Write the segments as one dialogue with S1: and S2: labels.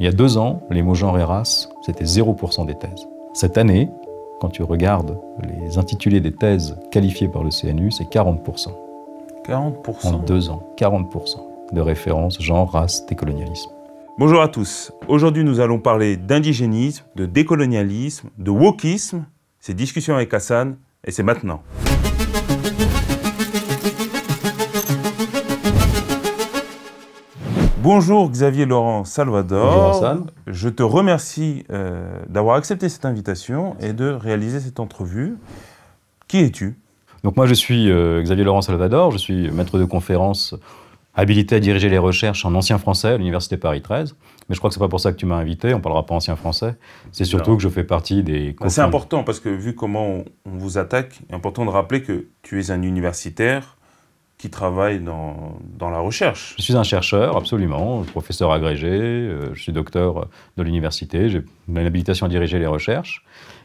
S1: Il y a deux ans, les mots genre et race, c'était 0% des thèses. Cette année, quand tu regardes les intitulés des thèses qualifiées par le CNU, c'est 40%. 40% En deux ans, 40% de références genre, race, décolonialisme.
S2: Bonjour à tous. Aujourd'hui, nous allons parler d'indigénisme, de décolonialisme, de wokisme. C'est Discussion avec Hassan et c'est maintenant. Bonjour Xavier Laurent Salvador. Je te remercie euh, d'avoir accepté cette invitation et de réaliser cette
S1: entrevue. Qui es-tu Donc moi je suis euh, Xavier Laurent Salvador, je suis maître de conférence habilité à diriger les recherches en ancien français à l'Université Paris 13. Mais je crois que ce n'est pas pour ça que tu m'as invité, on ne parlera pas ancien français. C'est surtout que je fais partie des... Bah, c'est
S2: important parce que vu comment on vous attaque, il est important de rappeler que tu es un universitaire qui travaille
S1: dans, dans, la recherche. Je suis un chercheur, absolument, professeur agrégé, euh, je suis docteur de l'université, j'ai une habilitation à diriger les recherches,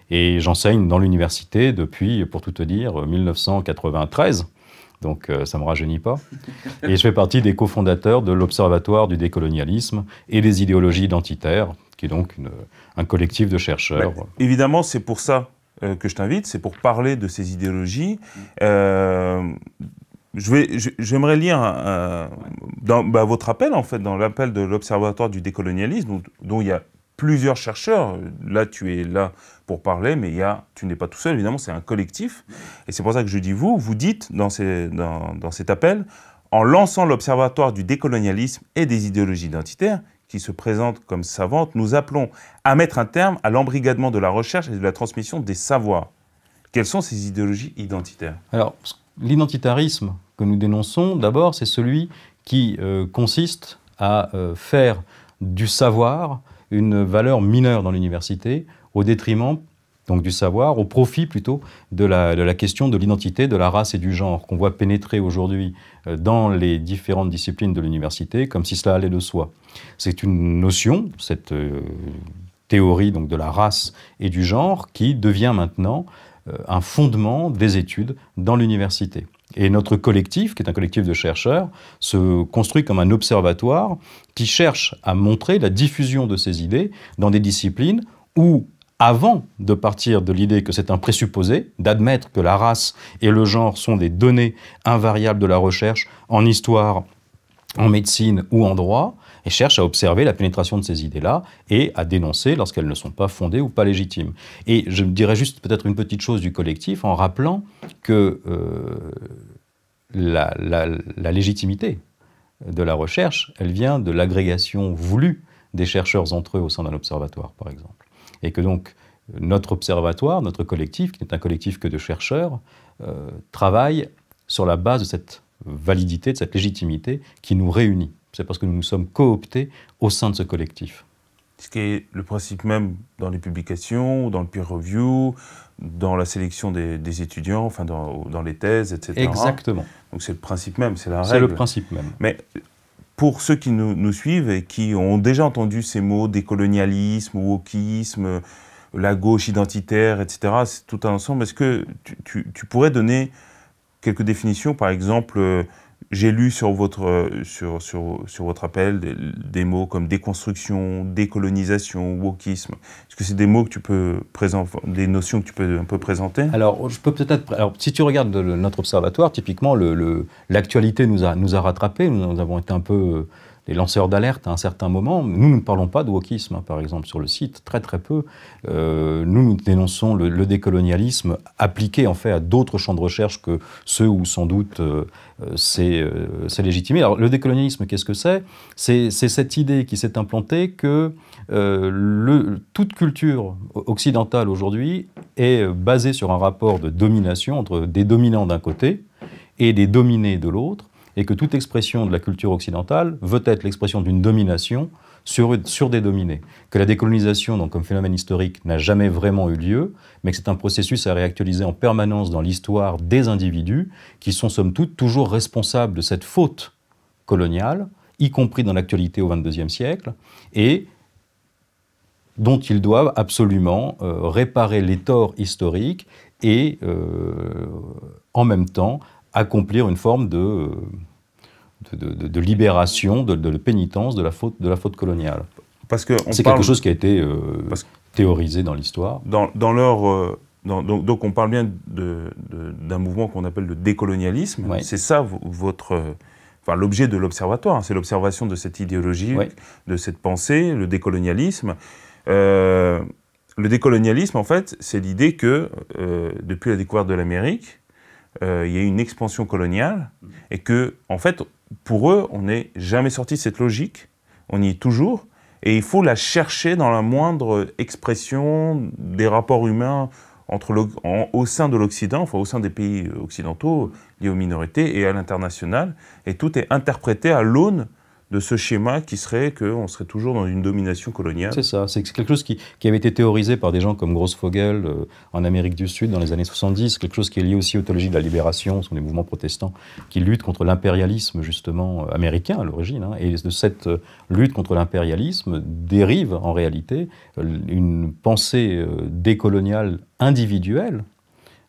S1: et j'enseigne dans l'université depuis, pour tout te dire, 1993. Donc euh, ça ne me rajeunit pas. Et je fais partie des cofondateurs de l'Observatoire du décolonialisme et des idéologies identitaires, qui est donc un collectif de chercheurs. Bah, évidemment,
S2: c'est pour ça euh, que je t'invite, c'est pour parler de ces idéologies. Euh, J'aimerais lire euh, dans bah, votre appel, en fait, dans l'appel de l'Observatoire du décolonialisme, dont, dont, il y a plusieurs chercheurs. Là, tu es là pour parler, mais il y a, tu n'es pas tout seul, évidemment, c'est un collectif. Et c'est pour ça que je dis vous, vous dites dans, dans, cet appel, en lançant l'Observatoire du décolonialisme et des idéologies identitaires, qui se présentent comme savantes, nous appelons à mettre un terme à l'embrigadement de la recherche et de la transmission des savoirs. Quelles sont ces idéologies identitaires
S1: Alors, l'identitarisme, que nous dénonçons, d'abord, c'est celui qui euh, consiste à euh, faire du savoir une valeur mineure dans l'université, au détriment donc du savoir, au profit plutôt de la, question de l'identité, de la race et du genre, qu'on voit pénétrer aujourd'hui euh, dans les différentes disciplines de l'université, comme si cela allait de soi. C'est une notion, cette théorie donc de la race et du genre, qui devient maintenant un fondement des études dans l'université. Et notre collectif, qui est un collectif de chercheurs, se construit comme un observatoire qui cherche à montrer la diffusion de ces idées dans des disciplines où avant de partir de l'idée que c'est un présupposé, d'admettre que la race et le genre sont des données invariables de la recherche en histoire, en médecine ou en droit, et cherche à observer la pénétration de ces idées-là et à dénoncer lorsqu'elles ne sont pas fondées ou pas légitimes. Et je dirais juste peut-être une petite chose du collectif en rappelant que euh, la, légitimité de la recherche, elle vient de l'agrégation voulue des chercheurs entre eux au sein d'un observatoire, par exemple. Et que donc notre observatoire, notre collectif, qui n'est un collectif que de chercheurs, euh, travaille sur la base de cette validité, de cette légitimité qui nous réunit c'est parce que nous nous sommes cooptés au sein de ce collectif. Ce qui est le principe même dans les publications, dans le peer review, dans
S2: la sélection des, étudiants, enfin dans, les thèses, etc. Exactement. Donc c'est le principe même, c'est la règle. C'est le principe même. Mais pour ceux qui nous, suivent et qui ont déjà entendu ces mots décolonialisme, wokisme, la gauche identitaire, etc., c'est tout un ensemble, est-ce que tu pourrais donner quelques définitions, par exemple euh, j'ai lu sur votre, euh, sur, sur, sur votre appel des, mots comme déconstruction, décolonisation, wokisme. Est-ce que c'est des mots que tu peux présenter, des notions que tu peux un peu
S1: présenter Alors, je peux peut-être. Alors, si tu regardes notre observatoire, typiquement, l'actualité le, l'actualité nous, a, nous a rattrapés. nous, avons été un peu euh, les lanceurs d'alerte à un certain moment. Nous, ne parlons pas de wokisme, hein, par exemple, sur le site, très très peu. Euh, nous, dénonçons le, décolonialisme appliqué en fait à d'autres champs de recherche que ceux où sans doute euh, euh, c'est légitimé. Alors, le décolonialisme, qu'est-ce que c'est C'est cette idée qui s'est implantée que le, toute culture occidentale aujourd'hui est basée sur un rapport de domination entre des dominants d'un côté et des dominés de l'autre et que toute expression de la culture occidentale veut être l'expression d'une domination sur, sur, des dominés. Que la décolonisation, donc, comme phénomène historique, n'a jamais vraiment eu lieu, mais que c'est un processus à réactualiser en permanence dans l'histoire des individus qui sont, somme toute, toujours responsables de cette faute coloniale, y compris dans l'actualité au XXIe siècle, et dont ils doivent absolument euh, réparer les torts historiques et euh, en même temps accomplir une forme de, de, libération, de, pénitence de la faute, coloniale. Parce que c'est quelque chose qui a été euh, théorisé dans l'histoire. Dans, euh, donc,
S2: on parle bien d'un mouvement qu'on appelle le décolonialisme. C'est ça votre Enfin, l'objet de l'observatoire, hein. c'est l'observation de cette idéologie, de cette pensée, le décolonialisme. Euh, le décolonialisme, en fait, c'est l'idée que, depuis la découverte de l'Amérique, euh, il y a une expansion coloniale et que, en fait, pour eux, on n'est jamais sorti de cette logique, on y est toujours, et il faut la chercher dans la moindre expression des rapports humains au sein de l'Occident, enfin au sein des pays occidentaux liés aux minorités et à l'international, et tout est interprété à l'aune de ce schéma qui serait qu'on serait toujours dans une domination
S1: coloniale. C'est ça, c'est quelque chose qui, avait été théorisé par des gens comme Grossfogel euh, en Amérique du Sud dans les années 70, quelque chose qui est lié aussi aux théologies de la libération, ce sont des mouvements protestants qui luttent contre l'impérialisme justement euh, américain à l'origine, hein, et de cette euh, lutte contre l'impérialisme dérive en réalité une pensée décoloniale individuelle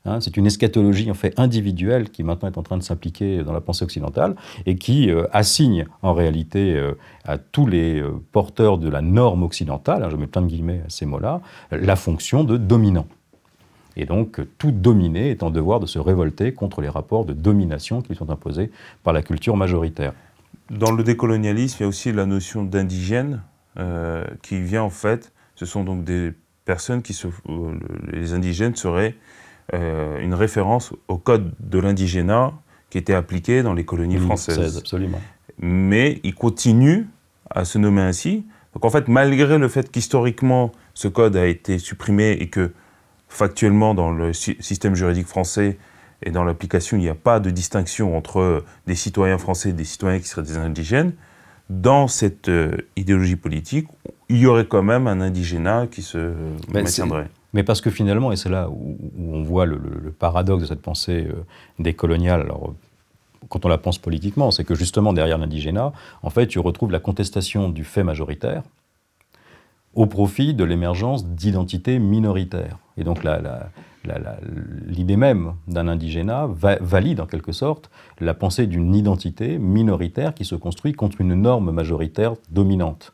S1: Hein, c'est une eschatologie en fait individuelle qui maintenant est en train de s'impliquer dans la pensée occidentale et qui euh, assigne en réalité euh, à tous les euh, porteurs de la norme occidentale, hein, je mets plein de guillemets à ces mots-là, la fonction de dominant. Et donc, tout dominé est en devoir de se révolter contre les rapports de domination qui sont imposés par la culture majoritaire. Dans le décolonialisme, il y a aussi la notion d'indigène
S2: qui vient en fait, ce sont donc des personnes qui se. les indigènes seraient euh, une référence au code de l'indigénat qui était appliqué dans les colonies françaises. Absolument. Mais il continue à se nommer ainsi. Donc en fait, malgré le fait qu'historiquement ce code a été supprimé et que factuellement dans le système juridique français et dans l'application, il n'y a pas de distinction entre euh, des citoyens français et des citoyens qui seraient des indigènes, dans cette euh, idéologie politique, il y aurait quand même un indigénat qui se ben, maintiendrait
S1: mais parce que finalement, et c'est là où, on voit le, paradoxe de cette pensée euh, décoloniale, quand on la pense politiquement, c'est que justement derrière l'indigénat, en fait, tu retrouves la contestation du fait majoritaire au profit de l'émergence d'identités minoritaires. Et donc l'idée même d'un indigénat valide en quelque sorte la pensée d'une identité minoritaire qui se construit contre une norme majoritaire dominante.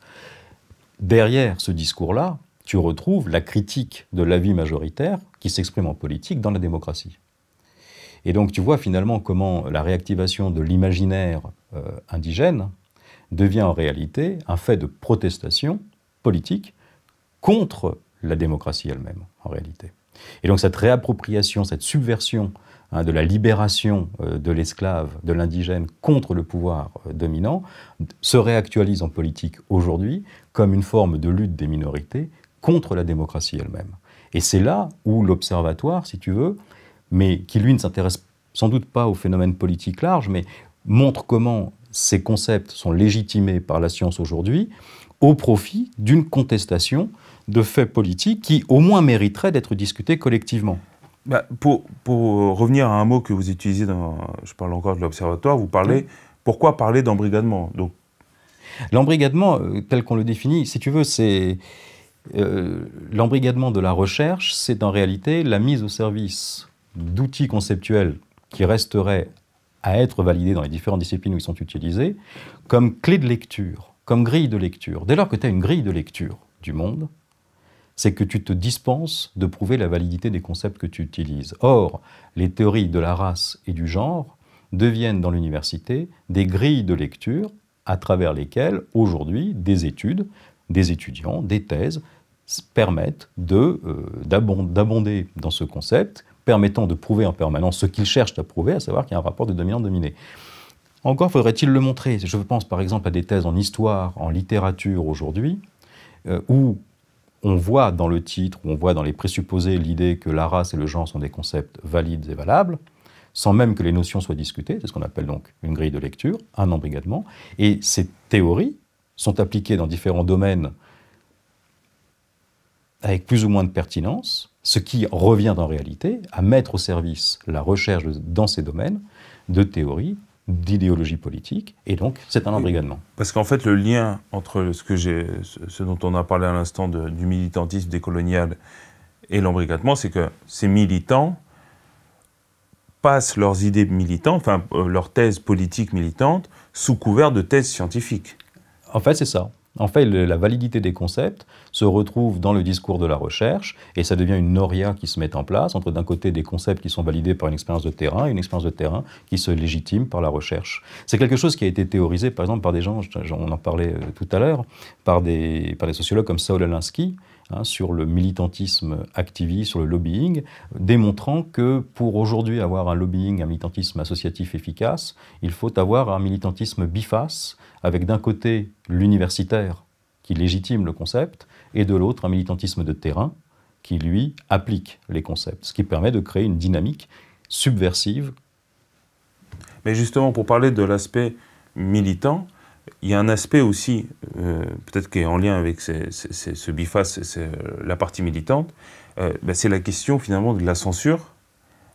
S1: Derrière ce discours-là, tu retrouves la critique de l'avis majoritaire qui s'exprime en politique dans la démocratie. Et donc tu vois finalement comment la réactivation de l'imaginaire euh, indigène devient en réalité un fait de protestation politique contre la démocratie elle-même, en réalité. Et donc cette réappropriation, cette subversion hein, de la libération euh, de l'esclave, de l'indigène contre le pouvoir euh, dominant, se réactualise en politique aujourd'hui comme une forme de lutte des minorités contre la démocratie elle-même. Et c'est là où l'observatoire, si tu veux, mais qui lui ne s'intéresse sans doute pas au phénomène politique large, mais montre comment ces concepts sont légitimés par la science aujourd'hui au profit d'une contestation de faits politiques qui au moins mériteraient d'être discutés collectivement. Bah, pour, revenir à un mot que vous utilisez, dans, je parle encore de l'observatoire, vous parlez, pourquoi parler d'embrigadement L'embrigadement, euh, tel qu'on le définit, si tu veux, c'est euh, l'embrigadement de la recherche, c'est en réalité la mise au service d'outils conceptuels qui resteraient à être validés dans les différentes disciplines où ils sont utilisés, comme clé de lecture, comme grille de lecture. Dès lors que tu as une grille de lecture du monde, c'est que tu te dispenses de prouver la validité des concepts que tu utilises. Or, les théories de la race et du genre deviennent dans l'université des grilles de lecture à travers lesquelles, aujourd'hui, des études des étudiants, des thèses, permettent euh, d'abonder dans ce concept, permettant de prouver en permanence ce qu'ils cherchent à prouver, à savoir qu'il y a un rapport de dominant-dominé. Encore faudrait-il le montrer. Je pense par exemple à des thèses en histoire, en littérature aujourd'hui, euh, où on voit dans le titre, on voit dans les présupposés l'idée que la race et le genre sont des concepts valides et valables, sans même que les notions soient discutées, c'est ce qu'on appelle donc une grille de lecture, un embrigadement, et ces théories sont appliqués dans différents domaines avec plus ou moins de pertinence, ce qui revient en réalité à mettre au service la recherche dans ces domaines de théories, d'idéologie politique, et donc c'est un embrigadement. Parce qu'en fait, le lien entre ce, que ce dont on a
S2: parlé à l'instant du militantisme décolonial et l'embrigadement, c'est que ces militants passent leurs idées militantes, enfin euh, leurs thèses politiques militantes,
S1: sous couvert de thèses scientifiques. En fait, c'est ça. En fait, la validité des concepts se retrouve dans le discours de la recherche et ça devient une noria qui se met en place entre d'un côté des concepts qui sont validés par une expérience de terrain et une expérience de terrain qui se légitime par la recherche. C'est quelque chose qui a été théorisé par exemple par des gens, on en parlait euh, tout à l'heure, par des, sociologues comme Saul Alinsky, hein, sur le militantisme activiste, sur le lobbying, démontrant que pour aujourd'hui avoir un lobbying, un militantisme associatif efficace, il faut avoir un militantisme biface, avec d'un côté l'universitaire qui légitime le concept, et de l'autre un militantisme de terrain qui, lui, applique les concepts, ce qui permet de créer une dynamique subversive.
S2: Mais justement, pour parler de l'aspect militant, il y a un aspect aussi, euh, peut-être qui est en lien avec ce biface, euh, la partie militante, euh, ben, c'est la question finalement de la censure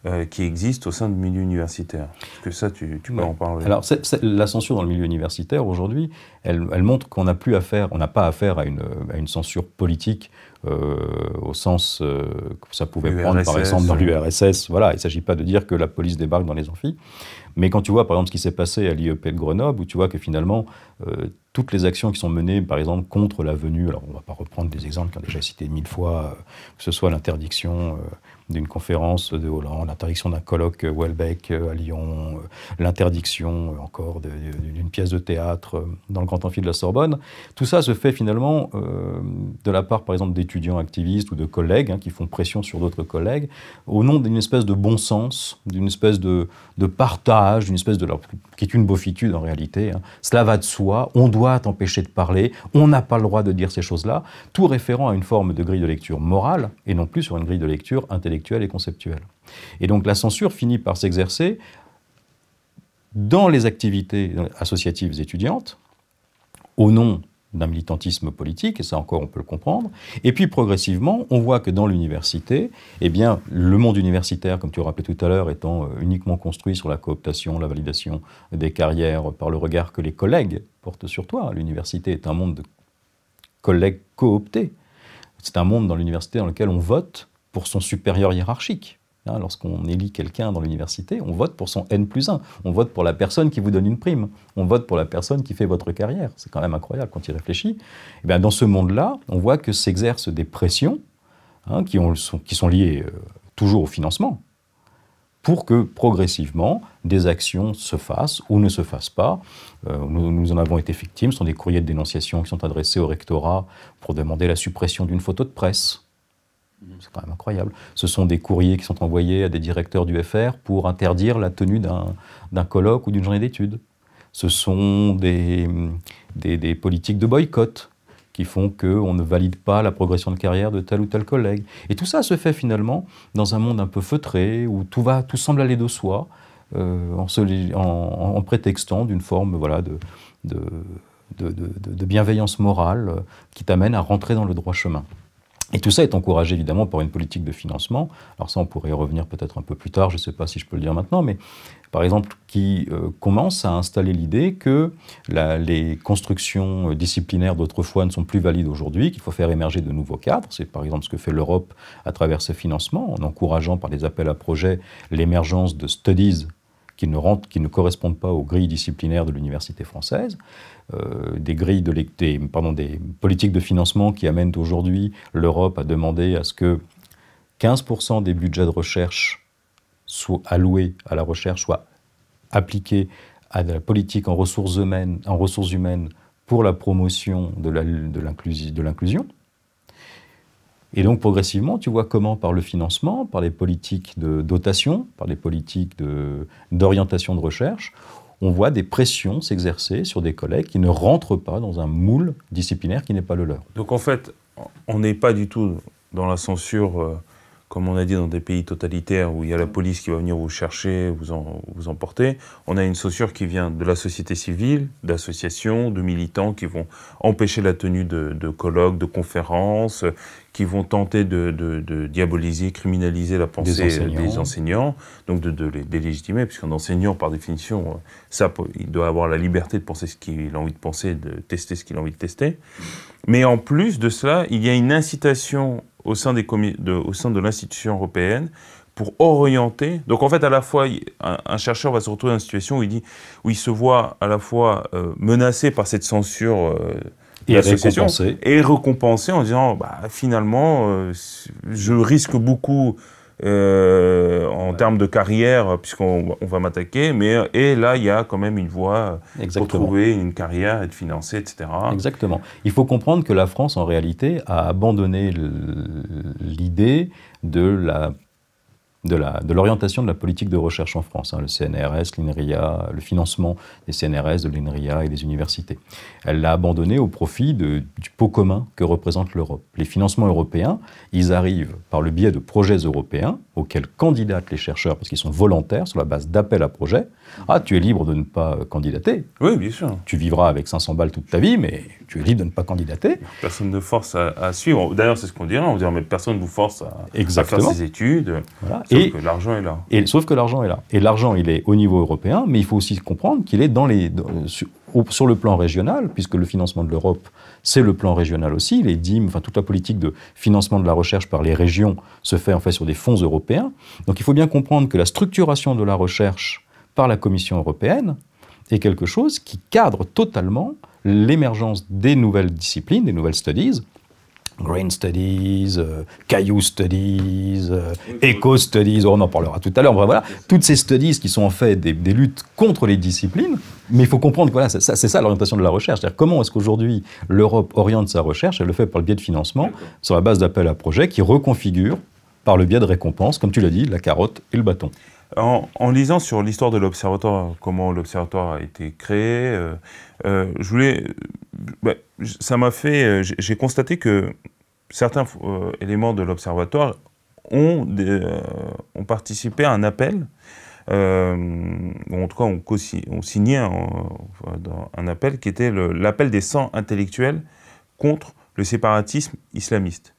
S1: euh, qui existe au sein du milieu universitaire. Parce que ça, tu, peux en parler. Alors, la censure dans le milieu universitaire, aujourd'hui, elle, montre qu'on n'a plus affaire, on n'a pas affaire à une, censure politique euh, au sens euh, que ça pouvait prendre, par exemple, dans l'URSS. Voilà, il ne s'agit pas de dire que la police débarque dans les amphis. Mais quand tu vois, par exemple, ce qui s'est passé à l'IEP de Grenoble, où tu vois que finalement, toutes les actions qui sont menées, par exemple, contre la venue, alors on ne va pas reprendre des exemples qu'on a déjà cités mille fois, que ce soit l'interdiction d'une conférence de Hollande, l'interdiction d'un colloque Welbeck euh, à Lyon, euh, l'interdiction euh, encore d'une pièce de théâtre dans le Grand Amphi de la Sorbonne. Tout ça se fait finalement de la part, par exemple, d'étudiants activistes ou de collègues hein, qui font pression sur d'autres collègues au nom d'une espèce de bon sens, d'une espèce de, de partage, d'une espèce de... qui est une beaufitude en réalité. Hein. Cela va de soi, on doit t'empêcher de parler, on n'a pas le droit de dire ces choses-là, tout référent à une forme de grille de lecture morale et non plus sur une grille de lecture intellectuelle et conceptuelle. Et donc la censure finit par s'exercer dans les activités associatives étudiantes, au nom d'un militantisme politique, et ça encore on peut le comprendre. Et puis progressivement, on voit que dans l'université, eh bien, le monde universitaire, comme tu le rappelais tout à l'heure, étant euh, uniquement construit sur la cooptation, la validation des carrières par le regard que les collègues portent sur toi. L'université est un monde de collègues cooptés. C'est un monde dans l'université dans lequel on vote pour son supérieur hiérarchique. Hein, lorsqu'on élit quelqu'un dans l'université, on vote pour son N plus 1, on vote pour la personne qui vous donne une prime, on vote pour la personne qui fait votre carrière. C'est quand même incroyable quand il réfléchit. Eh dans ce monde-là, on voit que s'exercent des pressions hein, qui, sont, liées euh, toujours au financement pour que progressivement des actions se fassent ou ne se fassent pas. Euh, nous, nous, en avons été victimes. Ce sont des courriers de dénonciation qui sont adressés au rectorat pour demander la suppression d'une photo de presse Mm. C'est quand même incroyable. Ce sont des courriers qui sont envoyés à des directeurs du FR pour interdire la tenue d'un colloque ou d'une journée d'études. Ce sont des, politiques de boycott qui font qu'on ne valide pas la progression de carrière de tel ou tel collègue. Et tout ça se fait finalement dans un monde un peu feutré, où tout, va, tout semble aller de soi, euh, en, prétextant d'une forme voilà, de bienveillance morale euh, qui t'amène à rentrer dans le droit chemin. Et tout ça est encouragé évidemment par une politique de financement. Alors ça, on pourrait y revenir peut-être un peu plus tard, je ne sais pas si je peux le dire maintenant, mais par exemple, qui euh, commence à installer l'idée que les constructions euh, disciplinaires d'autrefois ne sont plus valides aujourd'hui, qu'il faut faire émerger de nouveaux cadres. C'est par exemple ce que fait l'Europe à travers ses financements, en encourageant par des appels à projets l'émergence de studies qui ne, qui ne correspondent pas aux grilles disciplinaires de l'université française. Euh, des grilles de des politiques de financement qui amènent aujourd'hui l'Europe à demander à ce que 15% des budgets de recherche soient alloués à la recherche, soient appliqués à la politique en ressources humaines, en ressources humaines pour la promotion de l'inclusion. Et donc progressivement, tu vois comment par le financement, par les politiques de dotation, par les politiques d'orientation de, recherche, on voit des pressions s'exercer sur des collègues qui ne rentrent pas dans un moule disciplinaire qui n'est pas le leur.
S2: Donc en fait, on n'est pas du tout dans la censure euh, comme on a dit, dans des pays totalitaires où il y a la police qui va venir vous chercher, vous, vous emporter. On a une chaussure qui vient de la société civile, d'associations, de militants qui vont empêcher la tenue de, colloques, de conférences, qui vont tenter de, de, de diaboliser, criminaliser la pensée des enseignants, donc de, les délégitimer, puisqu'un enseignant, par définition, euh, ça, il doit avoir la liberté de penser ce qu'il a envie de penser, de tester ce qu'il a envie de tester. Mais en plus de cela, il y a une incitation au sein, des de, au sein de l'institution européenne pour orienter. Donc en fait, à la fois, un, chercheur va se retrouver dans une situation où il, dit, il se voit à la fois euh, menacé par cette censure. Euh,
S1: et récompensé.
S2: et récompensé en disant bah, finalement euh, je risque beaucoup euh, en termes de carrière, puisqu'on va m'attaquer, mais et là, il y a quand même une voie
S1: pour trouver une carrière, être financé, etc. Exactement. Il faut comprendre que la France, en réalité, a abandonné l'idée de la de l'orientation de, la politique de recherche en France, hein, le CNRS, l'INRIA, le financement des CNRS, de l'INRIA et des universités. Elle l'a abandonné au profit du pot commun que représente l'Europe. Les financements européens, ils arrivent par le biais de projets européens auxquels candidatent les chercheurs, parce qu'ils sont volontaires sur la base d'appels à projets. Ah, tu es libre de ne pas candidater. Oui, bien sûr. Tu vivras avec 500 balles toute ta vie, mais tu es libre de ne pas candidater.
S2: Personne ne force à, suivre. D'ailleurs, c'est ce qu'on dirait. On dirait, mais personne ne vous force à, Exactement. faire ses études. Voilà. Sauf et, que l'argent est là.
S1: Et, sauf que l'argent est là. Et l'argent, il est au niveau européen, mais il faut aussi comprendre qu'il est dans les, euh, sur le plan régional, puisque le financement de l'Europe, c'est le plan régional aussi, les DIM, toute la politique de financement de la recherche par les régions se fait en fait sur des fonds européens. Donc il faut bien comprendre que la structuration de la recherche par la Commission européenne est quelque chose qui cadre totalement l'émergence des nouvelles disciplines, des nouvelles studies, Grain Studies, euh, Caillou Studies, euh, Eco Studies, on en parlera tout à l'heure. Voilà, toutes ces studies qui sont en fait des, luttes contre les disciplines, mais il faut comprendre que c'est ça, l'orientation de la recherche. C'est-à-dire comment est-ce qu'aujourd'hui l'Europe oriente sa recherche Elle le fait par le biais de financement, sur la base d'appels à projets qui reconfigurent par le biais de récompenses, comme tu l'as dit, la carotte et le bâton. En, lisant sur l'histoire de l'Observatoire, comment l'Observatoire a été créé,
S2: euh, euh, je voulais, bah, ça m'a fait, euh, j'ai constaté que certains éléments de l'Observatoire ont, participé à un appel, en tout cas ont, signé un, un, appel qui était l'appel des 100 intellectuels contre le séparatisme islamiste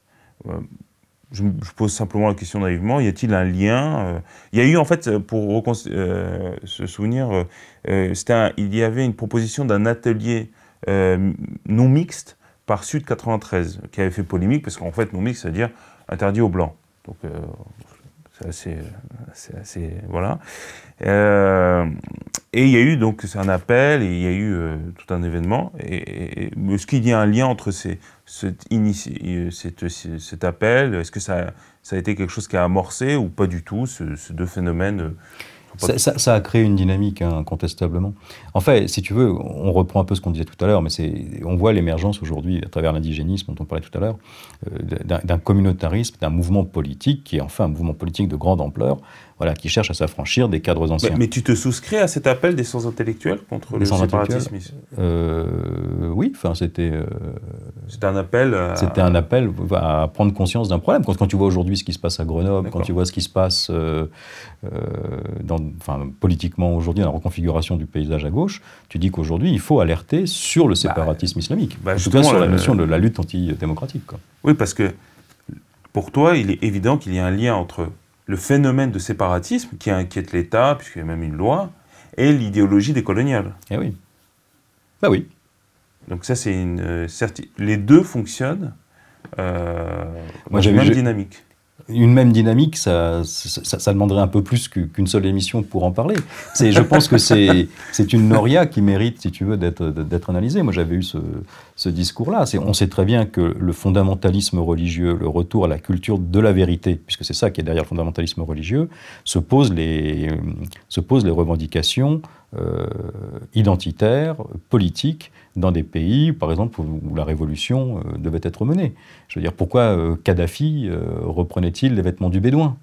S2: je, pose simplement la question naïvement, y a-t-il un lien euh, Il y a eu en fait, pour euh, se souvenir, euh, il y avait une proposition d'un atelier non mixte par Sud 93 qui avait fait polémique parce qu'en fait non mixte, c'est-à-dire interdit aux blancs. Donc c'est assez, voilà. Euh, et il y a eu donc un appel, et il y a eu euh, tout un événement. Et, est-ce qu'il y a un lien entre ces, euh, cet, appel Est-ce que ça, ça, a été quelque chose qui a amorcé ou pas du tout, ces
S1: deux phénomènes ça, a créé une dynamique, incontestablement. En fait, si tu veux, on reprend un peu ce qu'on disait tout à l'heure, mais on voit l'émergence aujourd'hui, à travers l'indigénisme dont on parlait tout à l'heure, euh, d'un communautarisme, d'un mouvement politique qui est enfin un mouvement politique de grande ampleur, voilà, qui cherchent à s'affranchir des cadres anciens. Mais,
S2: tu te souscris à cet appel des sens intellectuels contre le séparatisme
S1: euh, Oui, enfin, c'était. Euh, c'était un appel. À... C'était un appel à prendre conscience d'un problème. Quand, quand, tu vois aujourd'hui ce qui se passe à Grenoble, quand tu vois ce qui se passe euh, euh, dans, enfin, politiquement aujourd'hui dans la reconfiguration du paysage à gauche, tu dis qu'aujourd'hui, il faut alerter sur le bah, séparatisme islamique. Bah, en tout cas, sur la notion de la lutte antidémocratique.
S2: Oui, parce que pour toi, il est évident qu'il y a un lien entre le phénomène de séparatisme qui inquiète l'État, puisqu'il y a même une loi, et l'idéologie décoloniale. Eh oui.
S1: Bah oui. Donc ça, c'est une euh, certaine... Les deux fonctionnent euh, Moi, dans la même dynamique une même dynamique, ça, demanderait un peu plus qu'une seule émission pour en parler. Je pense que c'est une noria qui mérite, si tu veux, d'être analysée. Moi, j'avais eu ce, discours-là. On sait très bien que le fondamentalisme religieux, le retour à la culture de la vérité, puisque c'est ça qui est derrière le fondamentalisme religieux, se pose les, se les revendications euh, identitaires, politiques, dans des pays, par exemple, où, la révolution euh, devait être menée. Je veux dire, pourquoi euh, Kadhafi euh, reprenait-il les vêtements du Bédouin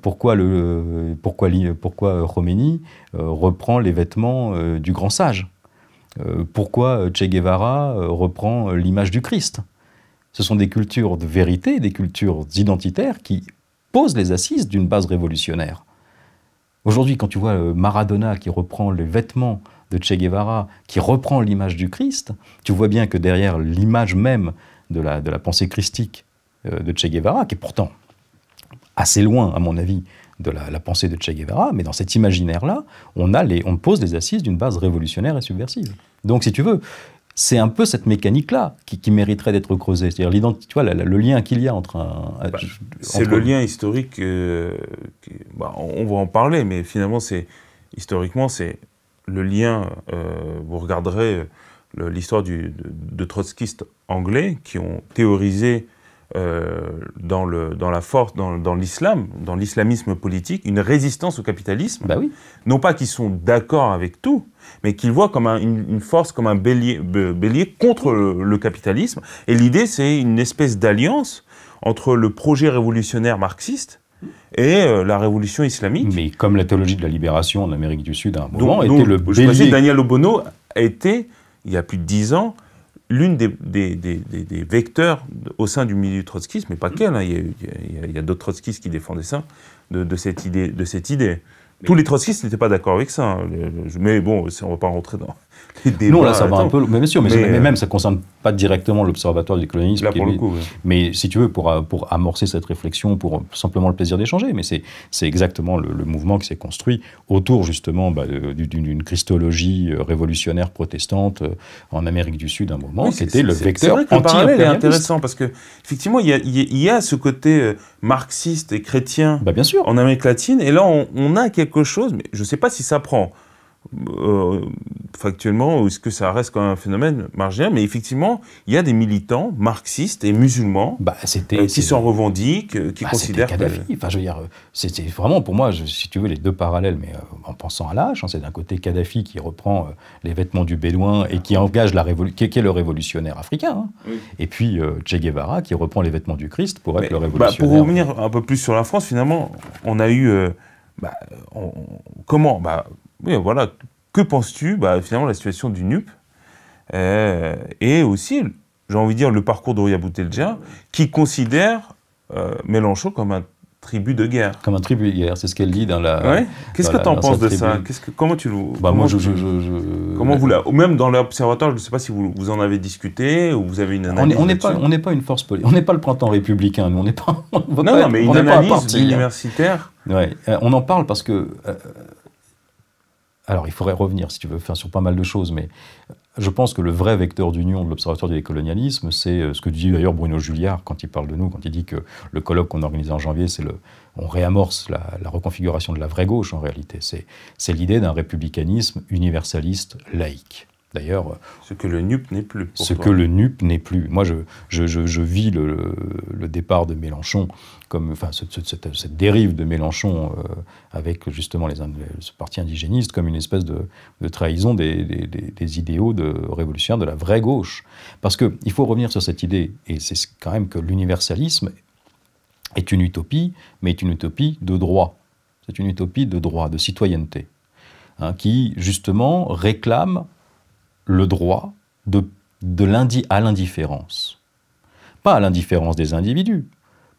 S1: pourquoi, le, pourquoi, pourquoi Khomeini reprend les vêtements du grand sage Pourquoi Che Guevara reprend l'image du Christ Ce sont des cultures de vérité, des cultures identitaires qui posent les assises d'une base révolutionnaire. Aujourd'hui, quand tu vois Maradona qui reprend les vêtements de Che Guevara qui reprend l'image du Christ, tu vois bien que derrière l'image même de la, de la pensée christique euh, de Che Guevara, qui est pourtant assez loin, à mon avis, de la, pensée de Che Guevara, mais dans cet imaginaire-là, on, on pose les assises d'une base révolutionnaire et subversive. Donc, si tu veux, c'est un peu cette mécanique-là qui, mériterait d'être creusée. C'est-à-dire, tu vois, le lien qu'il y a entre un. Bah, c'est le
S2: lien historique. Euh, bah, on, on, va en parler, mais finalement, c'est historiquement, c'est le lien, euh, vous regarderez l'histoire de, de, trotskistes anglais qui ont théorisé euh, dans, le, dans la force, dans, l'islam, dans l'islamisme politique, une résistance au capitalisme. Bah non pas qu'ils sont d'accord avec tout, mais qu'ils voient comme une, force, comme un bélier, contre le capitalisme. Et l'idée, c'est une espèce d'alliance entre le projet révolutionnaire marxiste et euh, la révolution islamique. Mais comme la théologie de la libération en Amérique du Sud à un moment était le bélier... Je Daniel Obono a été, il y a plus de dix ans, l'une des, des, vecteurs au sein du milieu trotskiste, mais pas qu'elle, il y a, d'autres trotskistes qui défendaient ça, de, cette idée. De cette idée. Tous les trotskistes n'étaient pas d'accord avec ça, hein, mais bon, on ne va pas rentrer dans...
S1: Non, là, ça va un peu. Mais bien sûr, mais, euh, même, ça ne concerne pas directement l'Observatoire du colonisme. pour coup. Mais si tu veux, euh, pour, amorcer cette réflexion, pour simplement le plaisir d'échanger, mais c'est exactement le, mouvement qui s'est construit autour, justement, bah, d'une christologie euh, révolutionnaire protestante en Amérique du Sud à un moment, c'était le vecteur anti parallèle est intéressant
S2: parce que, effectivement, il y a, ce côté marxiste et chrétien bah, bien sûr. en Amérique latine, et là, on, a quelque chose, mais je ne sais pas si ça prend factuellement ou est-ce que ça reste quand même un phénomène marginal Mais effectivement, il y a des militants marxistes et
S1: musulmans bah, euh, qui s'en revendiquent, euh, qui bah, considèrent. Kadhafi. Que... Euh, c'était vraiment pour moi, si tu veux, les deux parallèles, mais en pensant à l'âge, hein, c'est d'un côté Kadhafi qui reprend les vêtements du Bédouin et qui engage la révolution, qui, est le révolutionnaire africain, hein. et puis Che Guevara qui reprend les vêtements du Christ pour être le bah, révolutionnaire. pour revenir un peu plus sur la France, finalement, on a eu.
S2: comment oui, voilà, que penses-tu bah, finalement la situation du NUP euh, et aussi, j'ai envie de dire, le parcours de qui considère euh, Mélenchon comme un tribut de guerre. Comme un tribut de guerre, c'est ce qu'elle dit dans la. Qu'est-ce que tu en penses de ça Comment tu le. Bah, moi, je, comment vous Même dans l'Observatoire, je ne sais pas si vous, vous, en avez discuté ou vous avez une analyse. On n'est pas,
S1: on pas une force politique. On n'est pas le printemps républicain, mais On n'est pas. non, non, mais une analyse hein.
S2: universitaire.
S1: Ouais. Euh, on en parle parce que alors il faudrait revenir, si tu veux, faire sur pas mal de choses, mais euh, je pense que le vrai vecteur d'union de l'Observatoire du décolonialisme, c'est euh, ce que dit d'ailleurs Bruno Julliard quand il parle de nous, quand il dit que le colloque qu'on a organisé en janvier, c'est le, on réamorce la, reconfiguration de la vraie gauche en réalité. c'est l'idée d'un républicanisme universaliste laïque. D'ailleurs, ce que le NUP n'est plus. ce que le NUP n'est plus. Moi, je, je, je, vis le, le, départ de Mélenchon, comme, enfin, cette, cette, cette dérive de Mélenchon euh, avec justement les, ce parti indigéniste comme une espèce de, de trahison des, des, idéaux de révolutionnaires de la vraie gauche. Parce qu'il faut revenir sur cette idée, et c'est quand même que l'universalisme est une utopie, mais est une utopie de droit. C'est une utopie de droit, de citoyenneté, hein, qui justement réclame le droit de, à l'indifférence. Pas à l'indifférence des individus,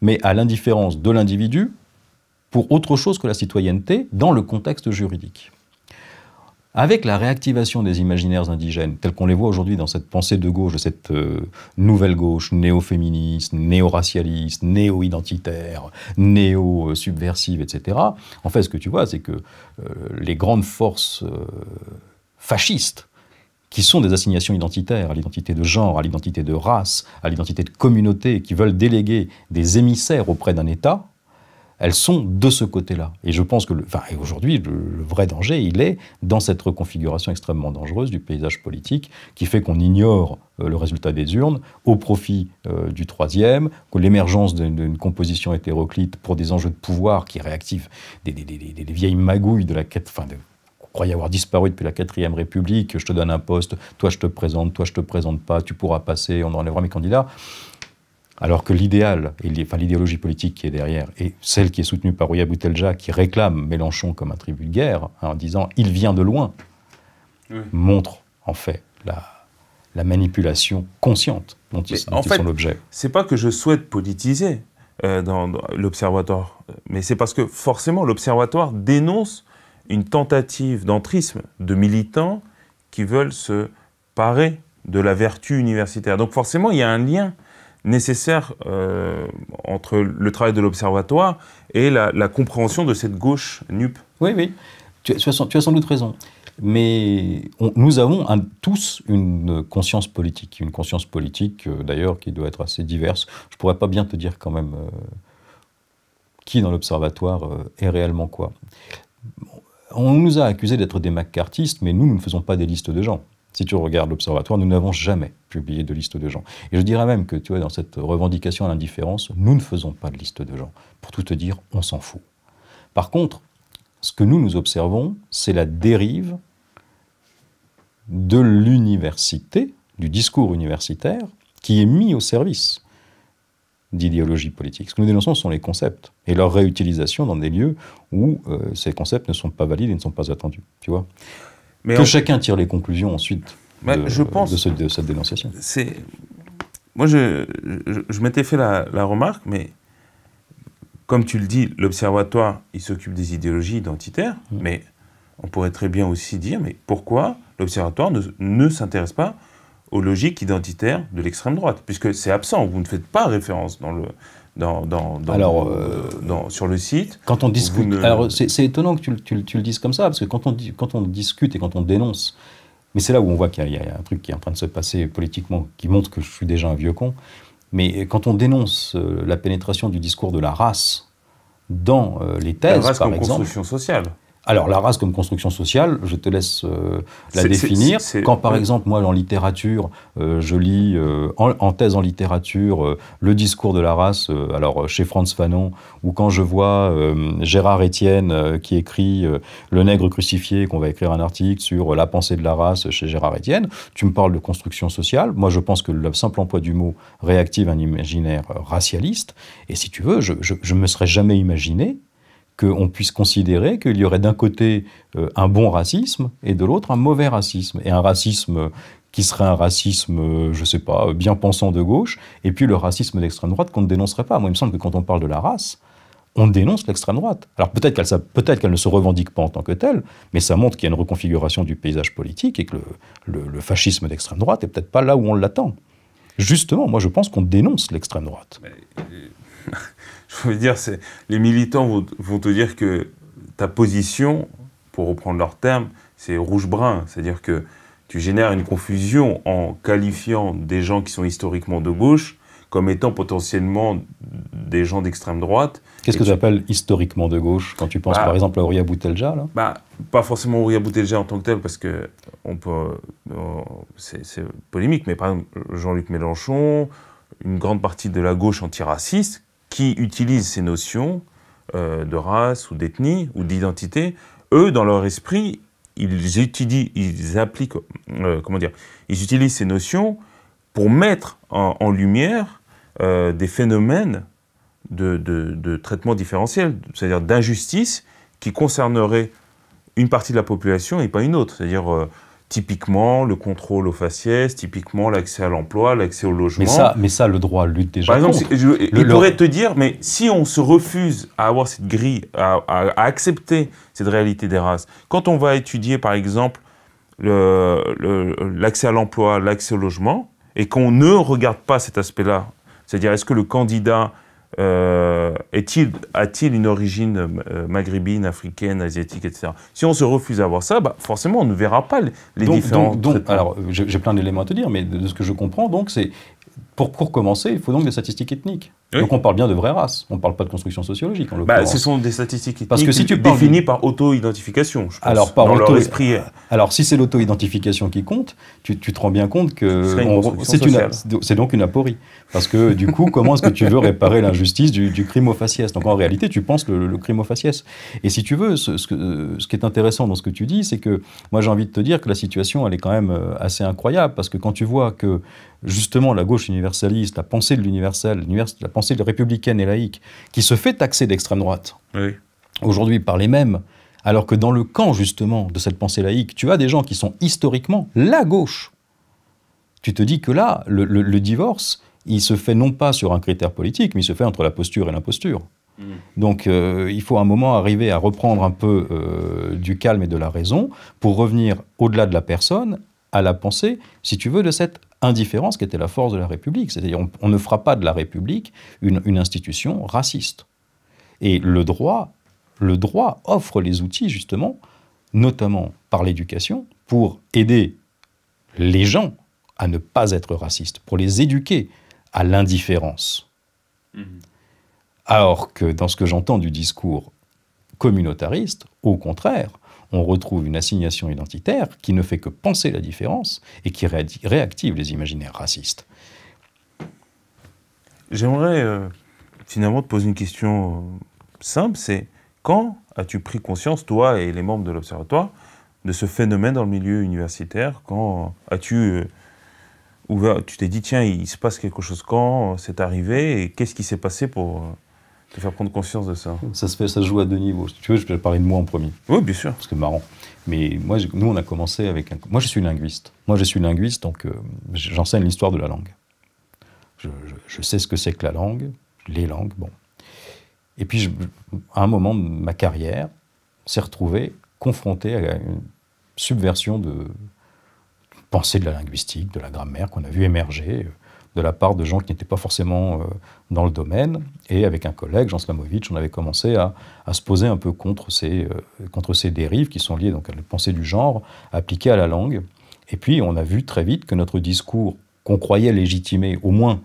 S1: mais à l'indifférence de l'individu pour autre chose que la citoyenneté dans le contexte juridique. Avec la réactivation des imaginaires indigènes, tels qu'on les voit aujourd'hui dans cette pensée de gauche, de cette euh, nouvelle gauche néo-féministe, néo-racialiste, néo-identitaire, néo-subversive, etc., en fait, ce que tu vois, c'est que euh, les grandes forces euh, fascistes qui sont des assignations identitaires, à l'identité de genre, à l'identité de race, à l'identité de communauté, qui veulent déléguer des émissaires auprès d'un État, elles sont de ce côté-là. Et je pense que, enfin, aujourd'hui, le, vrai danger, il est dans cette reconfiguration extrêmement dangereuse du paysage politique qui fait qu'on ignore euh, le résultat des urnes au profit euh, du troisième, que l'émergence d'une composition hétéroclite pour des enjeux de pouvoir qui réactivent des, vieilles magouilles de la quête, enfin, de, croyait avoir disparu depuis la 4ème République, je te donne un poste, toi je te présente, toi je te présente pas, tu pourras passer, on enlèvera mes candidats. Alors que l'idéal, enfin l'idéologie politique qui est derrière, et celle qui est soutenue par Rouya Boutelja, qui réclame Mélenchon comme un tribut de guerre, hein, en disant il vient de loin, montre en fait la, manipulation consciente dont ils, en fait, sont l'objet.
S2: C'est pas que je souhaite politiser euh, dans l'observatoire, mais c'est parce que forcément l'observatoire dénonce une tentative d'entrisme de militants qui veulent se parer de la vertu universitaire. Donc forcément, il y a un lien nécessaire euh, entre le travail de l'Observatoire et la, compréhension de cette
S1: gauche NUP. Oui, oui, tu, as, sans, doute raison. Mais nous avons un, tous une conscience politique, une conscience politique euh, d'ailleurs qui doit être assez diverse. Je ne pourrais pas bien te dire quand même euh, qui dans l'Observatoire est réellement quoi on nous a accusés d'être des macartistes, mais nous, nous ne faisons pas des listes de gens. Si tu regardes l'Observatoire, nous n'avons jamais publié de liste de gens. Et je dirais même que, tu vois, dans cette revendication à l'indifférence, nous ne faisons pas de liste de gens. Pour tout te dire, on s'en fout. Par contre, ce que nous, nous observons, c'est la dérive de l'université, du discours universitaire, qui est mis au service d'idéologie politique. Ce que nous dénonçons sont les concepts et leur réutilisation dans des lieux où euh, ces concepts ne sont pas valides et ne sont pas attendus. Tu vois Mais que chacun tire les conclusions ensuite bah, de, de, cette dénonciation. C'est
S2: moi, je, m'étais fait la, remarque, mais comme tu le dis, l'Observatoire, il s'occupe des idéologies identitaires, mmh. mais on pourrait très bien aussi dire, mais pourquoi l'Observatoire ne s'intéresse pas aux logiques identitaires de l'extrême droite, puisque c'est absent, vous ne faites pas
S1: référence dans le, dans, dans, dans, euh, sur le site. Quand on discute, alors c'est étonnant que tu, le dises comme ça, parce que quand on, quand on discute et quand on dénonce, mais c'est là où on voit qu'il y, a un truc qui est en train de se passer politiquement, qui montre que je suis déjà un vieux con, mais quand on dénonce euh, la pénétration du discours de la race dans euh, les thèses, la par exemple, construction sociale. Alors la race comme construction sociale, je te laisse euh, la définir. Quand par exemple moi en littérature, euh, je lis euh, en, thèse en littérature le discours de la race, alors chez Franz Fanon, ou quand je vois Gérard Étienne qui écrit Le Nègre crucifié, qu'on va écrire un article sur la pensée de la race chez Gérard Étienne, tu me parles de construction sociale. Moi je pense que le simple emploi du mot réactive un imaginaire racialiste. Et si tu veux, je, ne me serais jamais imaginé qu'on puisse considérer qu'il y aurait d'un côté euh, un bon racisme et de l'autre un mauvais racisme. Et un racisme qui serait un racisme, euh, je ne sais pas, bien pensant de gauche, et puis le racisme d'extrême droite qu'on ne dénoncerait pas. Moi, il me semble que quand on parle de la race, on dénonce l'extrême droite. Alors peut-être qu'elle peut ne se revendique pas en tant que telle, mais ça montre qu'il y a une reconfiguration du paysage politique et que le, le fascisme d'extrême droite n'est peut-être pas là où on l'attend. Justement, moi je pense qu'on dénonce l'extrême droite. Euh,
S2: je veux dire, les militants vont, te dire que ta position, pour reprendre leur terme, c'est rouge-brun. C'est-à-dire que tu génères une confusion en qualifiant des gens qui sont historiquement de gauche comme étant potentiellement des gens d'extrême droite.
S1: Qu'est-ce que tu appelles historiquement de gauche quand tu penses bah, par exemple à Ouria
S2: Boutelja bah, Pas forcément Ouria Boutelja en tant que tel parce que on peut, euh, c'est polémique, mais par exemple Jean-Luc Mélenchon, une grande partie de la gauche antiraciste qui utilisent ces notions euh, de race ou d'ethnie ou d'identité, eux, dans leur esprit, ils utilisent, ils appliquent, euh, comment dire, ils utilisent ces notions pour mettre en, lumière euh, des phénomènes de, de traitement différentiel, c'est-à-dire d'injustice qui concernerait une partie de la population et pas une autre. C'est-à-dire Typiquement, le contrôle aux faciès, typiquement l'accès à l'emploi, l'accès au logement. Mais ça, mais
S1: ça, le droit lutte déjà. Par exemple, Je, il pourrait
S2: te dire, mais si on se refuse à avoir cette grille, à, à accepter cette réalité des races, quand on va étudier, par exemple, l'accès à l'emploi, l'accès au logement, et qu'on ne regarde pas cet aspect-là, c'est-à-dire est-ce que le candidat euh, est-il, a-t-il une origine euh, maghrébine,
S1: africaine, asiatique, etc. Si on se refuse à voir ça, bah, forcément, on ne verra pas les différences. – Donc, j'ai, plein d'éléments à te dire, mais de, ce que je comprends, donc, c'est pour, pour commencer, il faut donc des statistiques ethniques. Donc on parle bien de vraies races, on ne parle pas de construction sociologique en bah, ce sont des statistiques Parce que si tu définies par auto-identification, je pense, alors, par dans Alors si c'est l'auto-identification qui compte, tu, te rends bien compte que c'est donc une aporie. Parce que du coup, comment est-ce que tu veux réparer l'injustice du, crime au faciès Donc en réalité, tu penses le, le, crime au faciès. Et si tu veux, ce, ce, qui est intéressant dans ce que tu dis, c'est que moi j'ai envie de te dire que la situation, elle est quand même euh, assez incroyable, parce que quand tu vois que justement la gauche universaliste, la pensée de l'universel, la pensée républicaine et laïque, qui se fait taxer d'extrême droite, aujourd'hui par les mêmes, alors que dans le camp justement de cette pensée laïque, tu as des gens qui sont historiquement la gauche. Tu te dis que là, le, divorce, il se fait non pas sur un critère politique, mais il se fait entre la posture et l'imposture. Hmm. Donc euh, il faut un moment arriver à reprendre un peu euh, du calme et de la raison pour revenir au-delà de la personne à la pensée, si tu veux, de cette indifférence qui était la force de la République. C'est-à-dire, on, ne fera pas de la République une, institution raciste. Et le droit, le droit offre les outils, justement, notamment par l'éducation, pour aider les gens à ne pas être racistes, pour les éduquer à l'indifférence. Mmh. Alors que dans ce que j'entends du discours communautariste, au contraire, on retrouve une assignation identitaire qui ne fait que penser la différence et qui réactive les imaginaires racistes.
S2: J'aimerais euh, finalement te poser une question euh, simple, c'est quand as-tu pris conscience, toi et les membres de l'Observatoire, de ce phénomène dans le milieu universitaire Quand as-tu euh, ouvert, tu t'es dit, tiens, il se passe quelque chose, quand c'est arrivé
S1: et qu'est-ce qui s'est passé pour... Tu faire prendre conscience de ça. Ça se fait, ça joue à deux niveaux. Si tu veux, je vais parler de moi en premier. Oui, bien sûr. Parce que marrant. Mais moi, nous, on a commencé avec. Un... Moi, je suis linguiste. Moi, je suis linguiste, donc euh, j'enseigne l'histoire de la langue. Je, sais ce que c'est que la langue, les langues, bon. Et puis, à un moment de ma carrière, s'est retrouvé confronté à une subversion de pensée de la linguistique, de la grammaire qu'on a vu émerger de la part de gens qui n'étaient pas forcément euh, dans le domaine. Et avec un collègue, Jean Slamovic, on avait commencé à, se poser un peu contre ces, euh, contre ces dérives qui sont liées donc, à la pensée du genre appliquée à la langue. Et puis, on a vu très vite que notre discours, qu'on croyait légitimé, au moins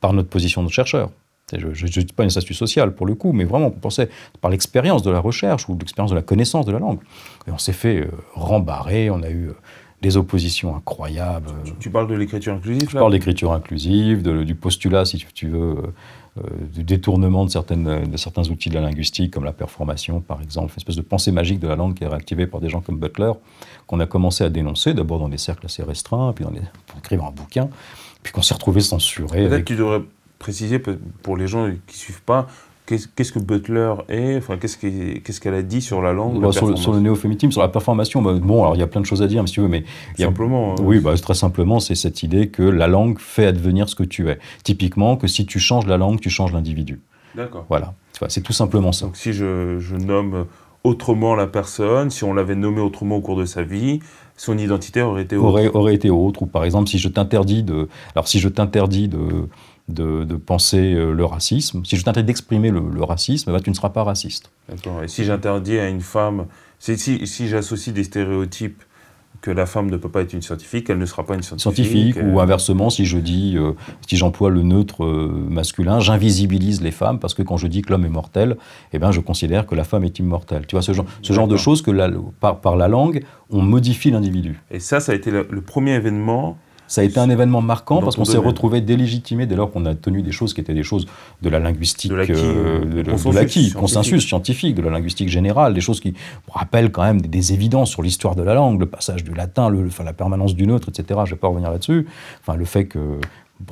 S1: par notre position de chercheur, je ne dis pas une statut sociale pour le coup, mais vraiment, on pensait par l'expérience de la recherche ou l'expérience de la connaissance de la langue. Et on s'est fait euh, rembarrer, on a eu des oppositions incroyables. Tu, parles de l'écriture inclusive Je là, parle d'écriture inclusive, de, du postulat, si tu veux, euh, euh, du détournement de, certaines, de certains outils de la linguistique, comme la performation, par exemple, une espèce de pensée magique de la langue qui est réactivée par des gens comme Butler, qu'on a commencé à dénoncer, d'abord dans des cercles assez restreints, puis dans les, pour écrire un bouquin, puis qu'on s'est retrouvé censuré. Peut-être
S2: que tu devrais préciser pour les gens qui ne suivent pas qu'est-ce que Butler est, enfin, qu'est-ce qu'elle a dit sur la langue bah, sur, le, sur,
S1: néo sur la performance, bah, bon, alors il y a plein de choses à dire, mais si tu veux, mais. simplement. Hein. oui, bah, très simplement, c'est cette idée que la langue fait advenir ce que tu es. Typiquement, que si tu changes la langue, tu changes l'individu. D'accord. Voilà. C'est tout simplement ça. Donc
S2: si je, nomme autrement la personne, si on l'avait nommée autrement au cours de sa vie, son identité aurait été autre. Aurait,
S1: aurait été autre. Ou par exemple, si je t'interdis de. Alors si je t'interdis de de, penser euh, le racisme. Si je t'interdis d'exprimer le, racisme, eh ben, tu ne seras pas raciste.
S2: Et si j'interdis à une femme, si, si, j'associe des stéréotypes que la femme ne peut pas être une scientifique, elle ne sera pas une scientifique. Scientifique, euh. ou
S1: inversement, si je dis, euh, si j'emploie le neutre masculin, j'invisibilise les femmes, parce que quand je dis que l'homme est mortel, eh ben, je considère que la femme est immortelle. Tu vois, ce genre, ce genre de choses que par, la langue, on modifie l'individu.
S2: Et ça, ça a été
S1: le premier événement ça a été un événement marquant parce qu'on s'est retrouvé délégitimé dès lors qu'on a tenu des choses qui étaient des choses de la linguistique, de l'acquis, euh, euh, consensus, scientifique, de la linguistique générale, des choses qui rappellent quand même des, évidences sur l'histoire de la langue, le passage du latin, enfin, la permanence du neutre, etc. Je ne vais pas revenir là-dessus. Enfin, le fait que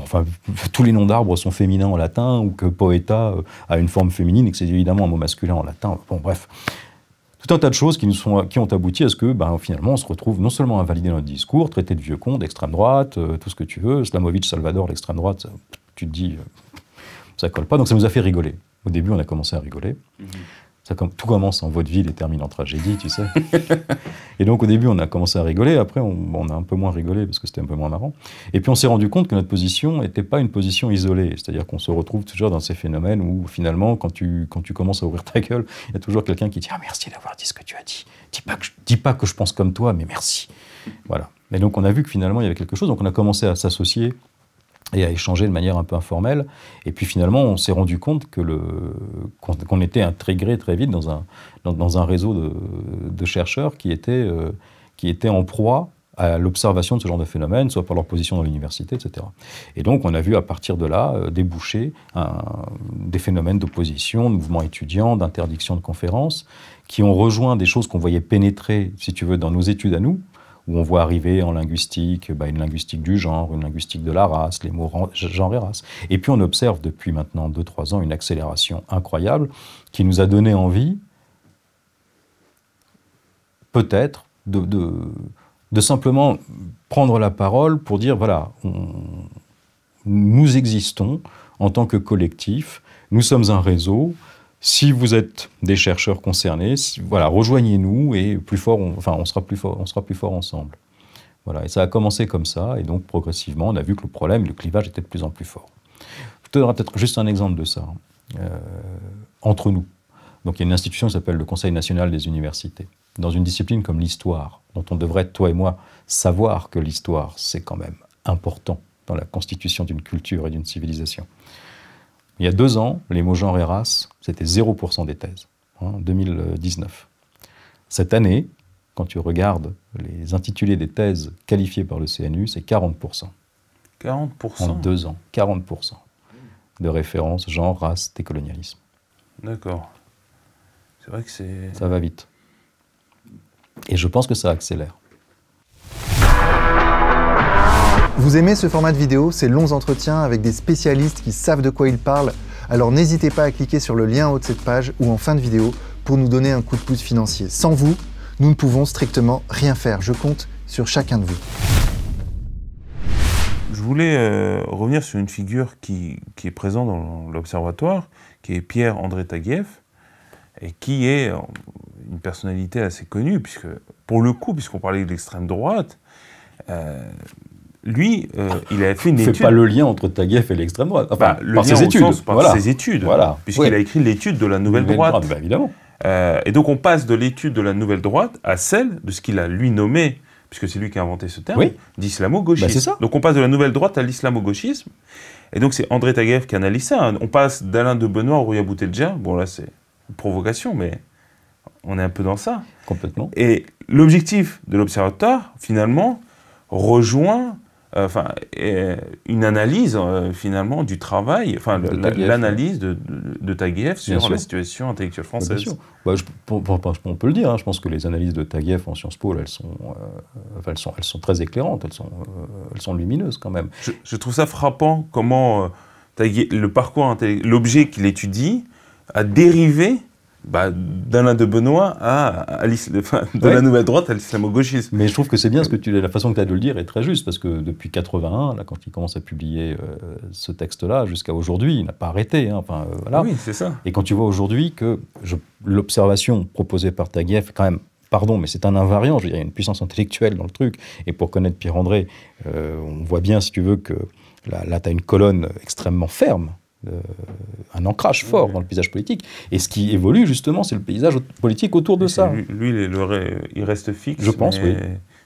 S1: enfin, tous les noms d'arbres sont féminins en latin, ou que poeta euh, a une forme féminine et que c'est évidemment un mot masculin en latin. Bon, bref tout un tas de choses qui, nous sont, qui ont abouti à ce que ben, finalement on se retrouve non seulement à invalider notre discours, traité de vieux con, d'extrême droite, euh, tout ce que tu veux, Slamovic, Salvador, l'extrême droite, tu te dis, euh, ça colle pas, donc ça nous a fait rigoler. Au début on a commencé à rigoler. Mhm comme, tout commence en vaudeville et termine en tragédie, tu sais. et donc au début, on a commencé à rigoler, après on, a un peu moins rigolé parce que c'était un peu moins marrant. Et puis on s'est rendu compte que notre position n'était pas une position isolée, c'est-à-dire qu'on se retrouve toujours dans ces phénomènes où finalement, quand tu, quand tu commences à ouvrir ta gueule, il y a toujours quelqu'un qui dit Ah merci d'avoir dit ce que tu as dit. Dis pas que je, dis pas que je pense comme toi, mais merci. Voilà. Et donc on a vu que finalement il y avait quelque chose, donc on a commencé à s'associer et à échanger de manière un peu informelle. Et puis finalement, on s'est rendu compte que le, qu'on, était intégré très vite dans un, dans, un réseau de, de, chercheurs qui étaient, euh, qui était en proie à l'observation de ce genre de phénomène, soit par leur position dans l'université, etc. Et donc, on a vu à partir de là euh, déboucher un, des phénomènes d'opposition, de mouvements étudiants, d'interdiction de conférences, qui ont rejoint des choses qu'on voyait pénétrer, si tu veux, dans nos études à nous, on voit arriver en linguistique bah, une linguistique du genre, une linguistique de la race, les mots genre et race. Et puis on observe depuis maintenant 2-3 ans une accélération incroyable qui nous a donné envie, peut-être, de, de, simplement prendre la parole pour dire, voilà, nous existons en tant que collectif, nous sommes un réseau, si vous êtes des chercheurs concernés, voilà, rejoignez-nous et plus fort, on, enfin, on sera plus fort, on sera plus fort ensemble. Voilà, et ça a commencé comme ça, et donc progressivement, on a vu que le problème, le clivage était de plus en plus fort. Je te donnerai peut-être juste un exemple de ça, euh, entre nous. Donc il y a une institution qui s'appelle le Conseil national des universités. Dans une discipline comme l'histoire, dont on devrait, toi et moi, savoir que l'histoire, c'est quand même important dans la constitution d'une culture et d'une civilisation. Il y a deux ans, les mots genre et race, c'était 0% des thèses, en hein, 2019. Cette année, quand tu regardes les intitulés des thèses qualifiées par le CNU, c'est 40%. 40% En deux ans, 40% de références genre, race, décolonialisme.
S2: D'accord. C'est vrai que c'est.
S1: Ça va vite. Et je pense que ça accélère. Vous aimez ce format de vidéo, ces longs entretiens avec des spécialistes qui savent de quoi ils parlent Alors n'hésitez pas à cliquer sur le lien en haut de cette page ou en fin de vidéo pour nous donner un coup de pouce financier. Sans vous, nous ne pouvons strictement rien faire. Je compte sur chacun de vous.
S2: Je voulais euh, revenir sur une figure qui, est présente dans l'Observatoire, qui est Pierre-André Taguieff, et qui est euh, une personnalité assez connue, puisque, pour le coup, puisqu'on parlait de l'extrême droite, euh, lui, euh, il a fait une étude. Fait pas le lien entre Taguieff et l'extrême droite. Enfin, bah, le par ses études. par voilà. ses études. Puisqu'il a écrit l'étude de la nouvelle, droite. Bah, évidemment. Euh, et donc on passe de l'étude de la nouvelle droite à celle de ce qu'il a lui nommé, puisque c'est lui qui a inventé ce terme, d'islamo-gauchisme. Bah, donc on passe de la nouvelle droite à l'islamo-gauchisme. Et donc c'est André Taguieff qui analyse ça. Hein. On passe d'Alain de Benoît au Rouya Bon là c'est une provocation, mais on est un peu dans ça. Complètement. Et l'objectif de l'observateur, finalement, rejoint euh, enfin, une analyse euh, finalement du travail, enfin
S1: l'analyse de,
S2: Taguieff sur la situation intellectuelle française.
S1: Bien sûr. Bah, on peut le dire, hein, je pense que les analyses de Taguieff en Sciences Po, elles sont, euh, elles, sont, elles sont très éclairantes, elles sont, elles sont lumineuses quand même. Je, trouve ça frappant comment le
S2: parcours, l'objet qu'il étudie a dérivé bah, d'Alain de Benoît
S1: à, Alice, de la nouvelle droite à l'islamo-gauchisme. Mais je trouve que c'est bien, ce que tu, la façon que tu as de le dire est très juste, parce que depuis 81, là, quand il commence à publier euh, ce texte-là, jusqu'à aujourd'hui, il n'a pas arrêté. Hein, enfin, euh, voilà. Oui, c'est ça. Et quand tu vois aujourd'hui que l'observation proposée par Taguieff quand même pardon, mais c'est un invariant. Je veux dire, il y a une puissance intellectuelle dans le truc. Et pour connaître Pierre-André, euh, on voit bien, si tu veux, que là, là tu as une colonne extrêmement ferme euh, un ancrage fort dans le paysage politique. Et ce qui évolue, justement, c'est le paysage politique autour de ça.
S2: Lui, il reste fixe. Je pense, oui.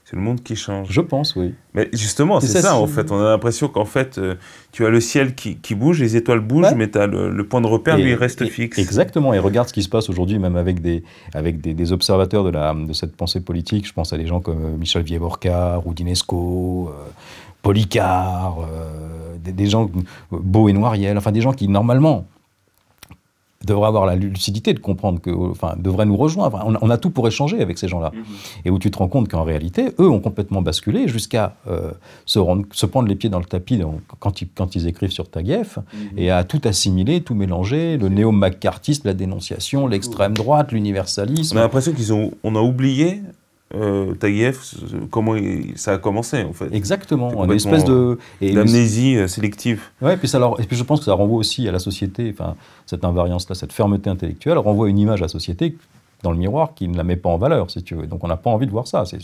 S1: C'est le monde qui change. Je pense,
S2: oui. Mais justement, c'est ça, en fait. On a l'impression qu'en fait, euh, tu as le ciel qui, bouge, les étoiles
S1: bougent, mais tu as le, point de repère, lui, il reste fixe. Exactement. Et regarde ce qui se passe aujourd'hui, même avec des, avec des, observateurs de, la, de cette pensée politique. Je pense à des gens comme euh, Michel Vieborca, Roudinesco, Polycar, euh, des, gens, beaux et Noiriel, enfin des gens qui normalement devraient avoir la lucidité de comprendre que, enfin, devraient nous rejoindre. On, a tout pour échanger avec ces gens-là. Mm-hmm. Et où tu te rends compte qu'en réalité, eux ont complètement basculé jusqu'à euh, se, prendre les pieds dans le tapis quand, ils, écrivent sur Taguieff mm-hmm. et à tout assimiler, tout mélanger, le néo macartiste la dénonciation, l'extrême droite, l'universalisme. On a l'impression qu'ils on a oublié euh, Taïef, comment ça a commencé en fait. Exactement, une espèce de d'amnésie euh, sélective. Ouais, et puis puis je pense que ça renvoie aussi à la société, enfin cette invariance là, cette fermeté intellectuelle renvoie une image à la société dans le miroir qui ne la met pas en valeur, si tu veux. Donc on n'a pas envie de voir ça. tu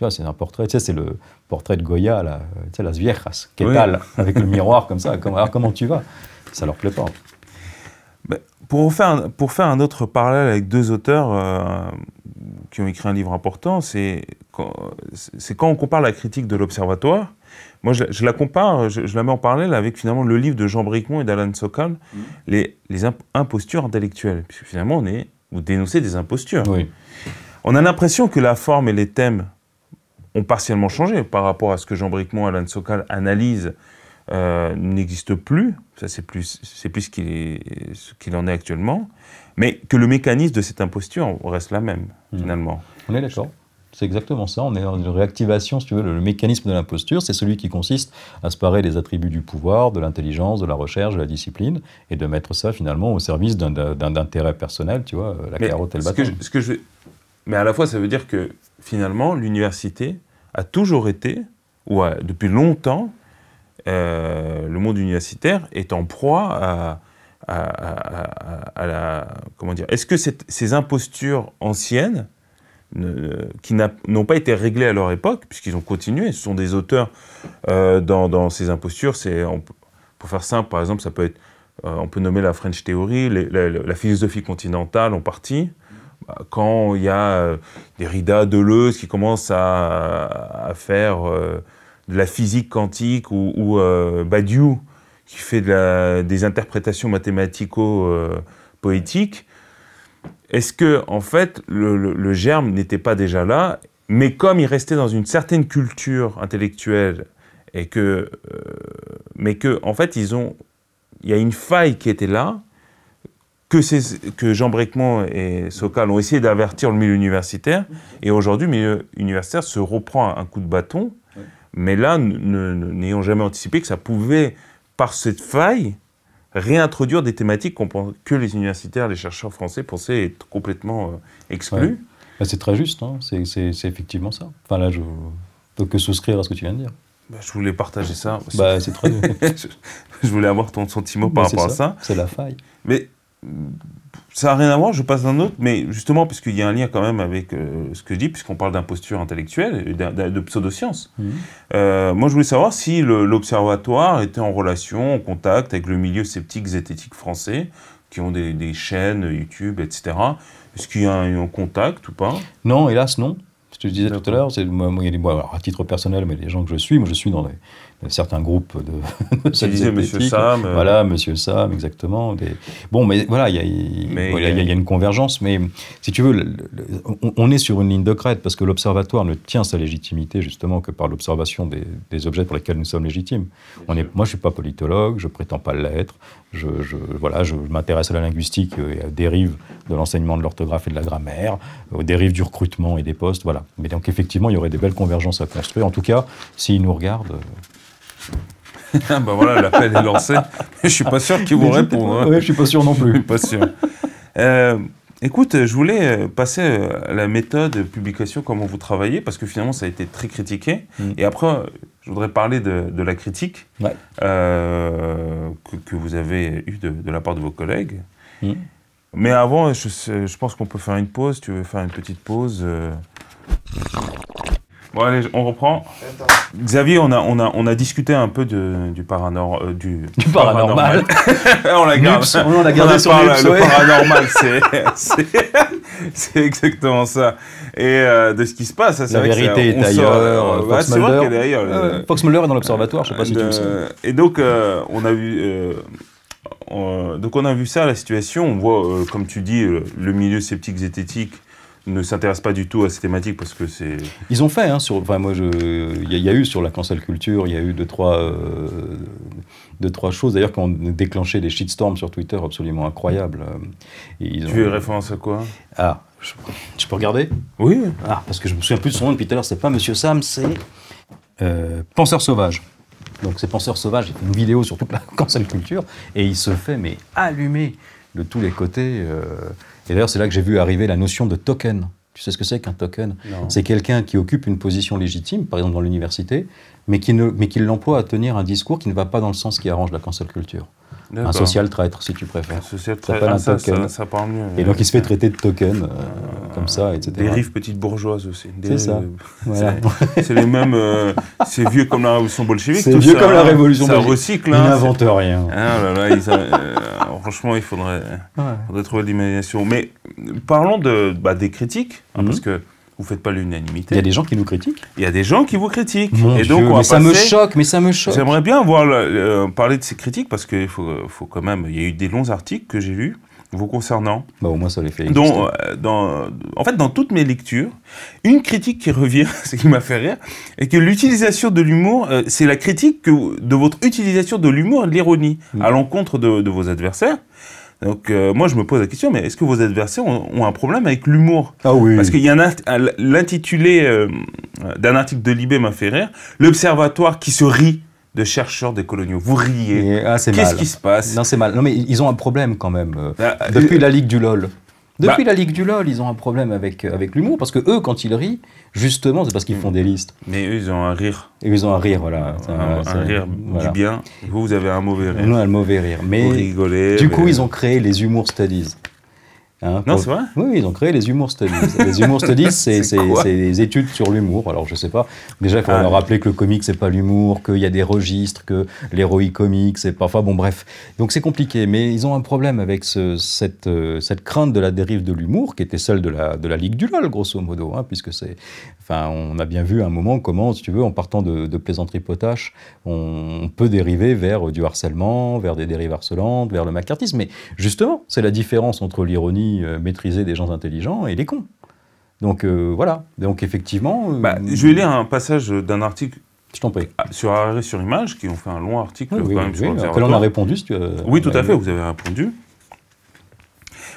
S1: vois, c'est un portrait, tu sais, c'est le portrait de Goya, la, tu sais, las viejas, quest avec le miroir comme ça, alors comment tu vas Ça leur plaît pas.
S2: Bah, pour, faire un, pour faire un autre parallèle avec deux auteurs euh, qui ont écrit un livre important, c'est quand, on compare la critique de l'Observatoire. Moi, je, la compare, je, la mets en parallèle avec finalement le livre de Jean Bricmont et d'Alan Sokal, mmh. les, impostures intellectuelles. Puisque finalement, on est, vous dénoncez des impostures. On a l'impression que la forme et les thèmes ont partiellement changé par rapport à ce que Jean Bricmont et Alan Sokal analysent euh, n'existe plus, ça c'est plus, c'est plus ce qu'il, en est actuellement, mais que le mécanisme de cette imposture reste
S1: la même, hmm. finalement. On est d'accord. C'est exactement ça. On est dans une réactivation, si tu veux. Le, mécanisme de l'imposture, c'est celui qui consiste à se parer des attributs du pouvoir, de l'intelligence, de la recherche, de la discipline, et de mettre ça finalement au service d'un, intérêt personnel, tu vois, euh, la carotte et le bâton.
S2: Mais à la fois, ça veut dire que finalement, l'université a toujours été, ou a, depuis longtemps, euh, le monde universitaire est en proie à, la... Comment dire Est-ce que ces impostures anciennes, qui n'ont pas été réglées à leur époque, puisqu'ils ont continué, ce sont des auteurs euh, dans, ces impostures, c'est... Pour faire simple, par exemple, ça peut être... Euh, on peut nommer la French Theory, la, philosophie continentale en partie, bah, quand il y a des Derrida, Deleuze qui commencent à, faire de la physique quantique ou, ou euh, Badiou qui fait de des interprétations mathématico-poétiques. Euh, est-ce que, en fait, le, germe n'était pas déjà là Mais comme il restait dans une certaine culture intellectuelle, et que, euh, mais que, en fait, ils ont, il y a une faille qui était là, que, que Jean Bréquemont et Sokal ont essayé d'avertir le milieu universitaire, et aujourd'hui, le milieu universitaire se reprend un coup de bâton, mais là, n'ayant jamais anticipé que ça pouvait, par cette faille, réintroduire des thématiques que les universitaires, les chercheurs français pensaient être complètement
S1: exclues. exclus. Bah, c'est très juste, hein. c'est effectivement ça. Enfin là, je ne peux que souscrire à ce que tu viens de dire.
S2: Bah, je voulais partager ça. Bah, c'est très bien.
S1: je voulais avoir ton sentiment par rapport à ça. C'est la faille.
S2: Mais ça n'a rien à voir, je passe d'un autre, mais justement, puisqu'il y a un lien quand même avec euh, ce que je dis, puisqu'on parle d'imposture intellectuelle, de, de science mmh. euh, moi, je voulais savoir si l'Observatoire était en relation, en contact avec le milieu sceptique zététique français, qui ont des, chaînes YouTube, etc. Est-ce qu'il y a un, un,
S1: contact ou pas Non, hélas, non. Je te le disais tout à l'heure, c'est moi, à titre personnel, mais les gens que je suis, moi je suis dans les, certains groupes de, de Monsieur Sam. Euh. Voilà, Monsieur Sam, exactement. Des... Bon, mais voilà, il y, a une convergence. Mais si tu veux, on, est sur une ligne de crête parce que l'observatoire ne tient sa légitimité justement que par l'observation des, des, objets pour lesquels nous sommes légitimes. On est, moi, je ne suis pas politologue, je prétends pas l'être je, voilà, je m'intéresse à la linguistique euh, et aux dérive de l'enseignement de l'orthographe et de la grammaire, aux dérives du recrutement et des postes, voilà. Mais donc effectivement, il y aurait des belles convergences à construire. En tout cas, s'ils nous regardent.
S2: ben voilà, l'appel est lancée. je suis pas sûr qu'ils vous répondent. Hein. Oui, je suis pas sûr non plus. je suis pas sûr. Euh, Écoute, je voulais euh, passer à euh, la méthode publication, comment vous travaillez, parce que finalement, ça a été très critiqué. Mm. Et après, je voudrais parler de, la critique euh, que, vous avez eue de, la part de vos collègues. Mm. Mais avant, je, pense qu'on peut faire une pause. Tu veux faire une petite pause Bon, allez, on reprend. Xavier, on a, on, a, on a discuté un peu du, paranor, du, paranormal. Euh, on l'a gardé. on l'a gardé Le paranormal, c'est exactement ça. Et euh, de ce qui se passe, c'est vrai vérité euh, bah, que est, ailleurs, est
S1: Fox Mulder est dans l'observatoire, je sais pas si tu le sais.
S2: Et donc, on a vu donc on a vu ça, la situation. On voit, comme tu dis, le milieu sceptique zététique ne s'intéressent pas du tout à ces thématiques parce que c'est.
S1: Ils ont fait, hein, sur, enfin, moi, il y, a eu sur la cancel culture, il y a eu deux, trois, euh, deux, trois choses d'ailleurs qui ont déclenché des shitstorms sur Twitter absolument incroyables. Euh, ils ont... Tu fais référence à quoi Ah, je, peux regarder Oui. Ah, parce que je me souviens plus de son nom depuis tout à l'heure, c'est pas Monsieur Sam, c'est. Euh, Penseur sauvage. Donc, c'est Penseur sauvage, il fait une vidéo sur toute la cancel culture et il se fait, mais allumer de tous les côtés. Et d'ailleurs, c'est là que j'ai vu arriver la notion de token. Tu sais ce que c'est qu'un token C'est quelqu'un qui occupe une position légitime, par exemple dans l'université, mais qui, l'emploie à tenir un discours qui ne va pas dans le sens qui arrange la cancel culture un social traître, si tu préfères. Un social traître, ça, ça, parle mieux. Et donc, il se fait traiter de token, euh, euh, comme ça, etc. rives petite bourgeoises aussi. C'est ça. C'est les mêmes. Euh,
S2: c'est vieux comme la révolution bolchevique. C'est vieux comme la hein. révolution Ça recycle. Hein. Ah ils n'inventent rien. franchement, il faudrait, trouver de l'imagination. Mais parlons de, bah, des critiques, hein, mm-hmm. parce que vous ne faites pas l'unanimité. Il y a des gens qui nous critiquent. Il y a des gens qui vous critiquent. et donc, mais ça me choque, mais ça me choque. J'aimerais bien voir, parler de ces critiques parce qu'il faut, faut, quand même. Il y a eu des longs articles que j'ai lus vous concernant. Bah, au moins, ça les fait euh, dans, en fait, dans toutes mes lectures, une critique qui revient, ce qui m'a fait rire, est que l'utilisation de l'humour, euh, c'est la critique que, de votre utilisation de l'humour et de l'ironie mm. à l'encontre de, de vos adversaires. Donc euh, moi je me pose la question, mais est-ce que vos adversaires ont, un problème avec l'humour Ah oui. Parce qu'il y en a l'intitulé euh, d'un article de Libé m'a fait rire. L'observatoire qui se rit de chercheurs des coloniaux. Vous riez. Ah, Qu'est-ce qui se passe Non, c'est mal. Non,
S1: mais ils ont un problème quand même. Euh, ah, depuis la Ligue du LOL. Depuis bah. la Ligue du LOL, ils ont un problème avec, euh, avec l'humour, parce que eux, quand ils rient, justement, c'est parce qu'ils font des listes. Mais eux, ils ont un rire. Et ils ont un rire, voilà. Un, un, rire du bien. Vous, vous avez un mauvais rire. Nous, un mauvais rire. Mais, Du coup, ils ont créé les Humour Studies. Hein, non, c'est vrai Oui, ils ont créé les Humour Studies. les Humour Studies, c'est des études sur l'humour. Alors, je sais pas. Déjà, il faut ah, leur rappeler que le comique, c'est pas l'humour, qu'il y a des registres, que l'héroïque comique, c'est parfois. Bon, bref. Donc, c'est compliqué. Mais ils ont un problème avec euh, cette, crainte de la dérive de l'humour, qui était celle de la, Ligue du LOL, grosso modo, hein, puisque c'est on a bien vu à un moment comment, si tu veux, en partant de, plaisanterie plaisanteries on, peut dériver vers du harcèlement, vers des dérives harcelantes, vers le macartisme. Mais justement, c'est la différence entre l'ironie euh, maîtrisée des gens intelligents et les cons. Donc euh, voilà. Donc effectivement. Euh, bah, je
S2: vais lire un passage d'un article ah, Sur Arrêt sur Image, qui ont fait un long article oui, a répondu,
S1: Oui, tout à fait, vous
S2: avez répondu.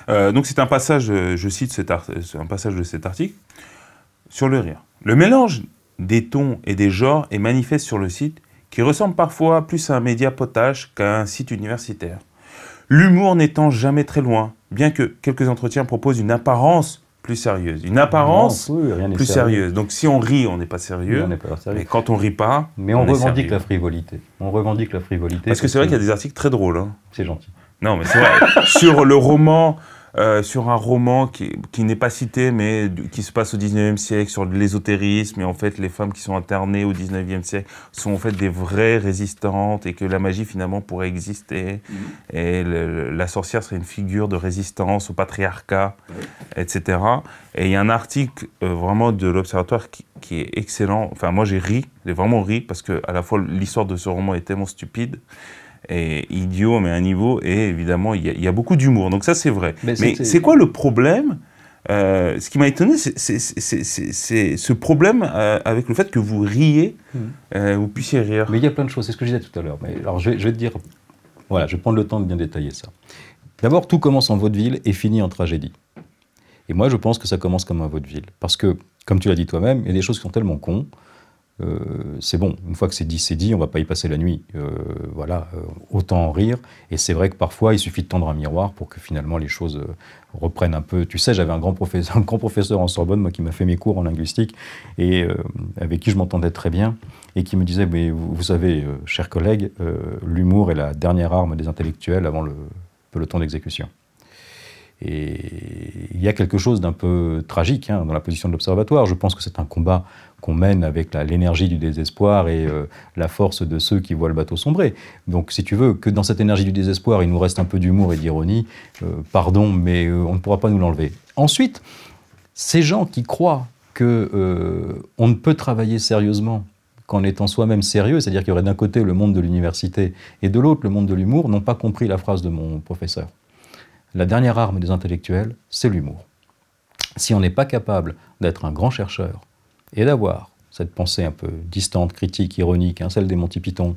S2: donc c'est un passage, je cite cet un passage de cet article sur le rire. Le mélange des tons et des genres est manifeste sur le site, qui ressemble parfois plus à un média potage qu'à un site universitaire. L'humour n'étant jamais très loin, bien que quelques entretiens proposent une apparence plus sérieuse. Une apparence plus sérieuse. Donc si on rit, on n'est pas sérieux. Mais quand on rit pas, mais on, revendique la frivolité. On revendique la frivolité. Parce que c'est vrai qu'il y a des articles très drôles. Hein. C'est gentil. Non, mais c'est vrai. sur le roman euh, sur un roman qui, qui n'est pas cité, mais qui se passe au 19e siècle, sur l'ésotérisme, et en fait, les femmes qui sont internées au 19e siècle sont en fait des vraies résistantes, et que la magie, finalement, pourrait exister, mm-hmm. et la sorcière serait une figure de résistance au patriarcat, etc. Et il y a un article euh, vraiment de l'Observatoire qui, qui, est excellent. Enfin, moi, j'ai ri, j'ai vraiment ri, parce que à la fois, l'histoire de ce roman est tellement stupide, est idiot, mais à un niveau, et évidemment, il y, a beaucoup d'humour. Donc ça, c'est vrai. Ben, mais, c'est quoi le problème euh, ce qui m'a étonné, c'est ce problème euh, avec le fait que vous riez, hmm.
S1: euh, vous puissiez rire. Mais il y a plein de choses, c'est ce que je disais tout à l'heure. Mais alors je vais, te dire, voilà, je vais prendre le temps de bien détailler ça. D'abord, tout commence en vaudeville et finit en tragédie. Et moi, je pense que ça commence comme un vaudeville. Parce que, comme tu l'as dit toi-même, il y a des choses qui sont tellement cons euh, c'est bon, une fois que c'est dit, c'est dit, on ne va pas y passer la nuit. Euh, voilà, euh, autant en rire. Et c'est vrai que parfois, il suffit de tendre un miroir pour que finalement les choses reprennent un peu. Tu sais, j'avais un grand professeur, grand professeur en Sorbonne, moi, qui m'a fait mes cours en linguistique et avec qui je m'entendais très bien et qui me disait, mais vous, savez, chers collègues, l'humour est la dernière arme des intellectuels avant le peloton d'exécution. Et il y a quelque chose d'un peu tragique hein, dans la position de l'Observatoire. Je pense que c'est un combat qu'on mène avec l'énergie du désespoir et euh, la force de ceux qui voient le bateau sombrer. Donc, si tu veux, que dans cette énergie du désespoir, il nous reste un peu d'humour et d'ironie, euh, pardon, mais euh, on ne pourra pas nous l'enlever. Ensuite, ces gens qui croient qu'on on ne peut travailler sérieusement qu'en étant soi-même sérieux, c'est-à-dire qu'il y aurait d'un côté le monde de l'université et de l'autre le monde de l'humour, n'ont pas compris la phrase de mon professeur. La dernière arme des intellectuels, c'est l'humour. Si on n'est pas capable d'être un grand chercheur et d'avoir cette pensée un peu distante, critique, ironique, hein, celle des Monty Python,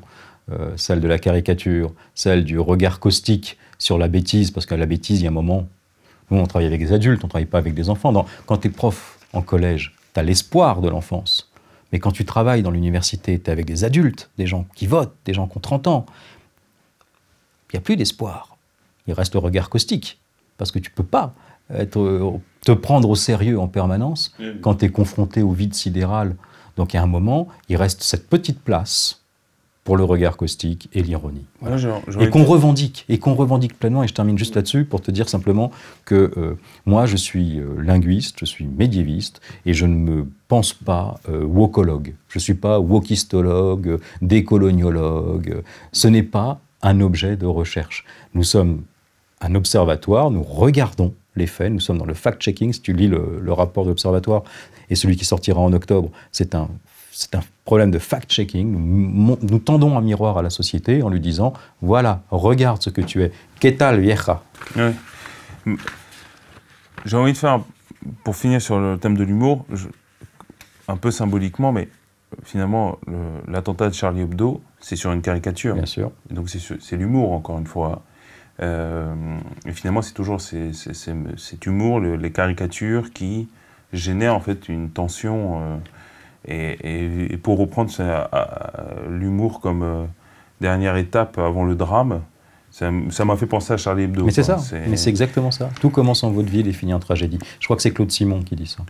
S1: euh, celle de la caricature, celle du regard caustique sur la bêtise, parce qu'à la bêtise, il y a un moment, nous on travaille avec des adultes, on ne travaille pas avec des enfants. quand tu es prof en collège, tu as l'espoir de l'enfance. Mais quand tu travailles dans l'université, tu es avec des adultes, des gens qui votent, des gens qui ont 30 ans, il n'y a plus d'espoir il reste le regard caustique. Parce que tu peux pas euh, être, euh, te prendre au sérieux en permanence quand tu es confronté au vide sidéral. Donc, à un moment, il reste cette petite place pour le regard caustique et l'ironie. et qu'on revendique, et qu'on revendique pleinement, et je termine juste là-dessus pour te dire simplement que euh, moi je suis linguiste, je suis médiéviste, et je ne me pense pas wokologue. Je ne suis pas wokistologue, décoloniologue. Ce n'est pas un objet de recherche. Nous sommes un observatoire, nous regardons les faits, nous sommes dans le fact-checking, si tu lis le, rapport de l'observatoire, et celui qui sortira en octobre, c'est un c'est un problème de fact-checking. Nous, tendons un miroir à la société en lui disant voilà, regarde ce que tu es. Ketal vieja. J'ai envie de faire, pour finir
S2: sur le thème de l'humour, un peu symboliquement, mais finalement, l'attentat de Charlie Hebdo, c'est sur une caricature. Bien sûr. donc c'est l'humour, encore une fois. Euh, et finalement, c'est toujours cet humour, les caricatures qui génèrent en fait une tension. Euh, et, pour reprendre l'humour comme euh, dernière étape avant le drame, ça m'a fait penser
S1: à Charlie Hebdo. Mais c'est ça, mais c'est exactement ça. Tout commence en vaudeville et finit en tragédie. Je crois que c'est Claude Simon qui dit ça.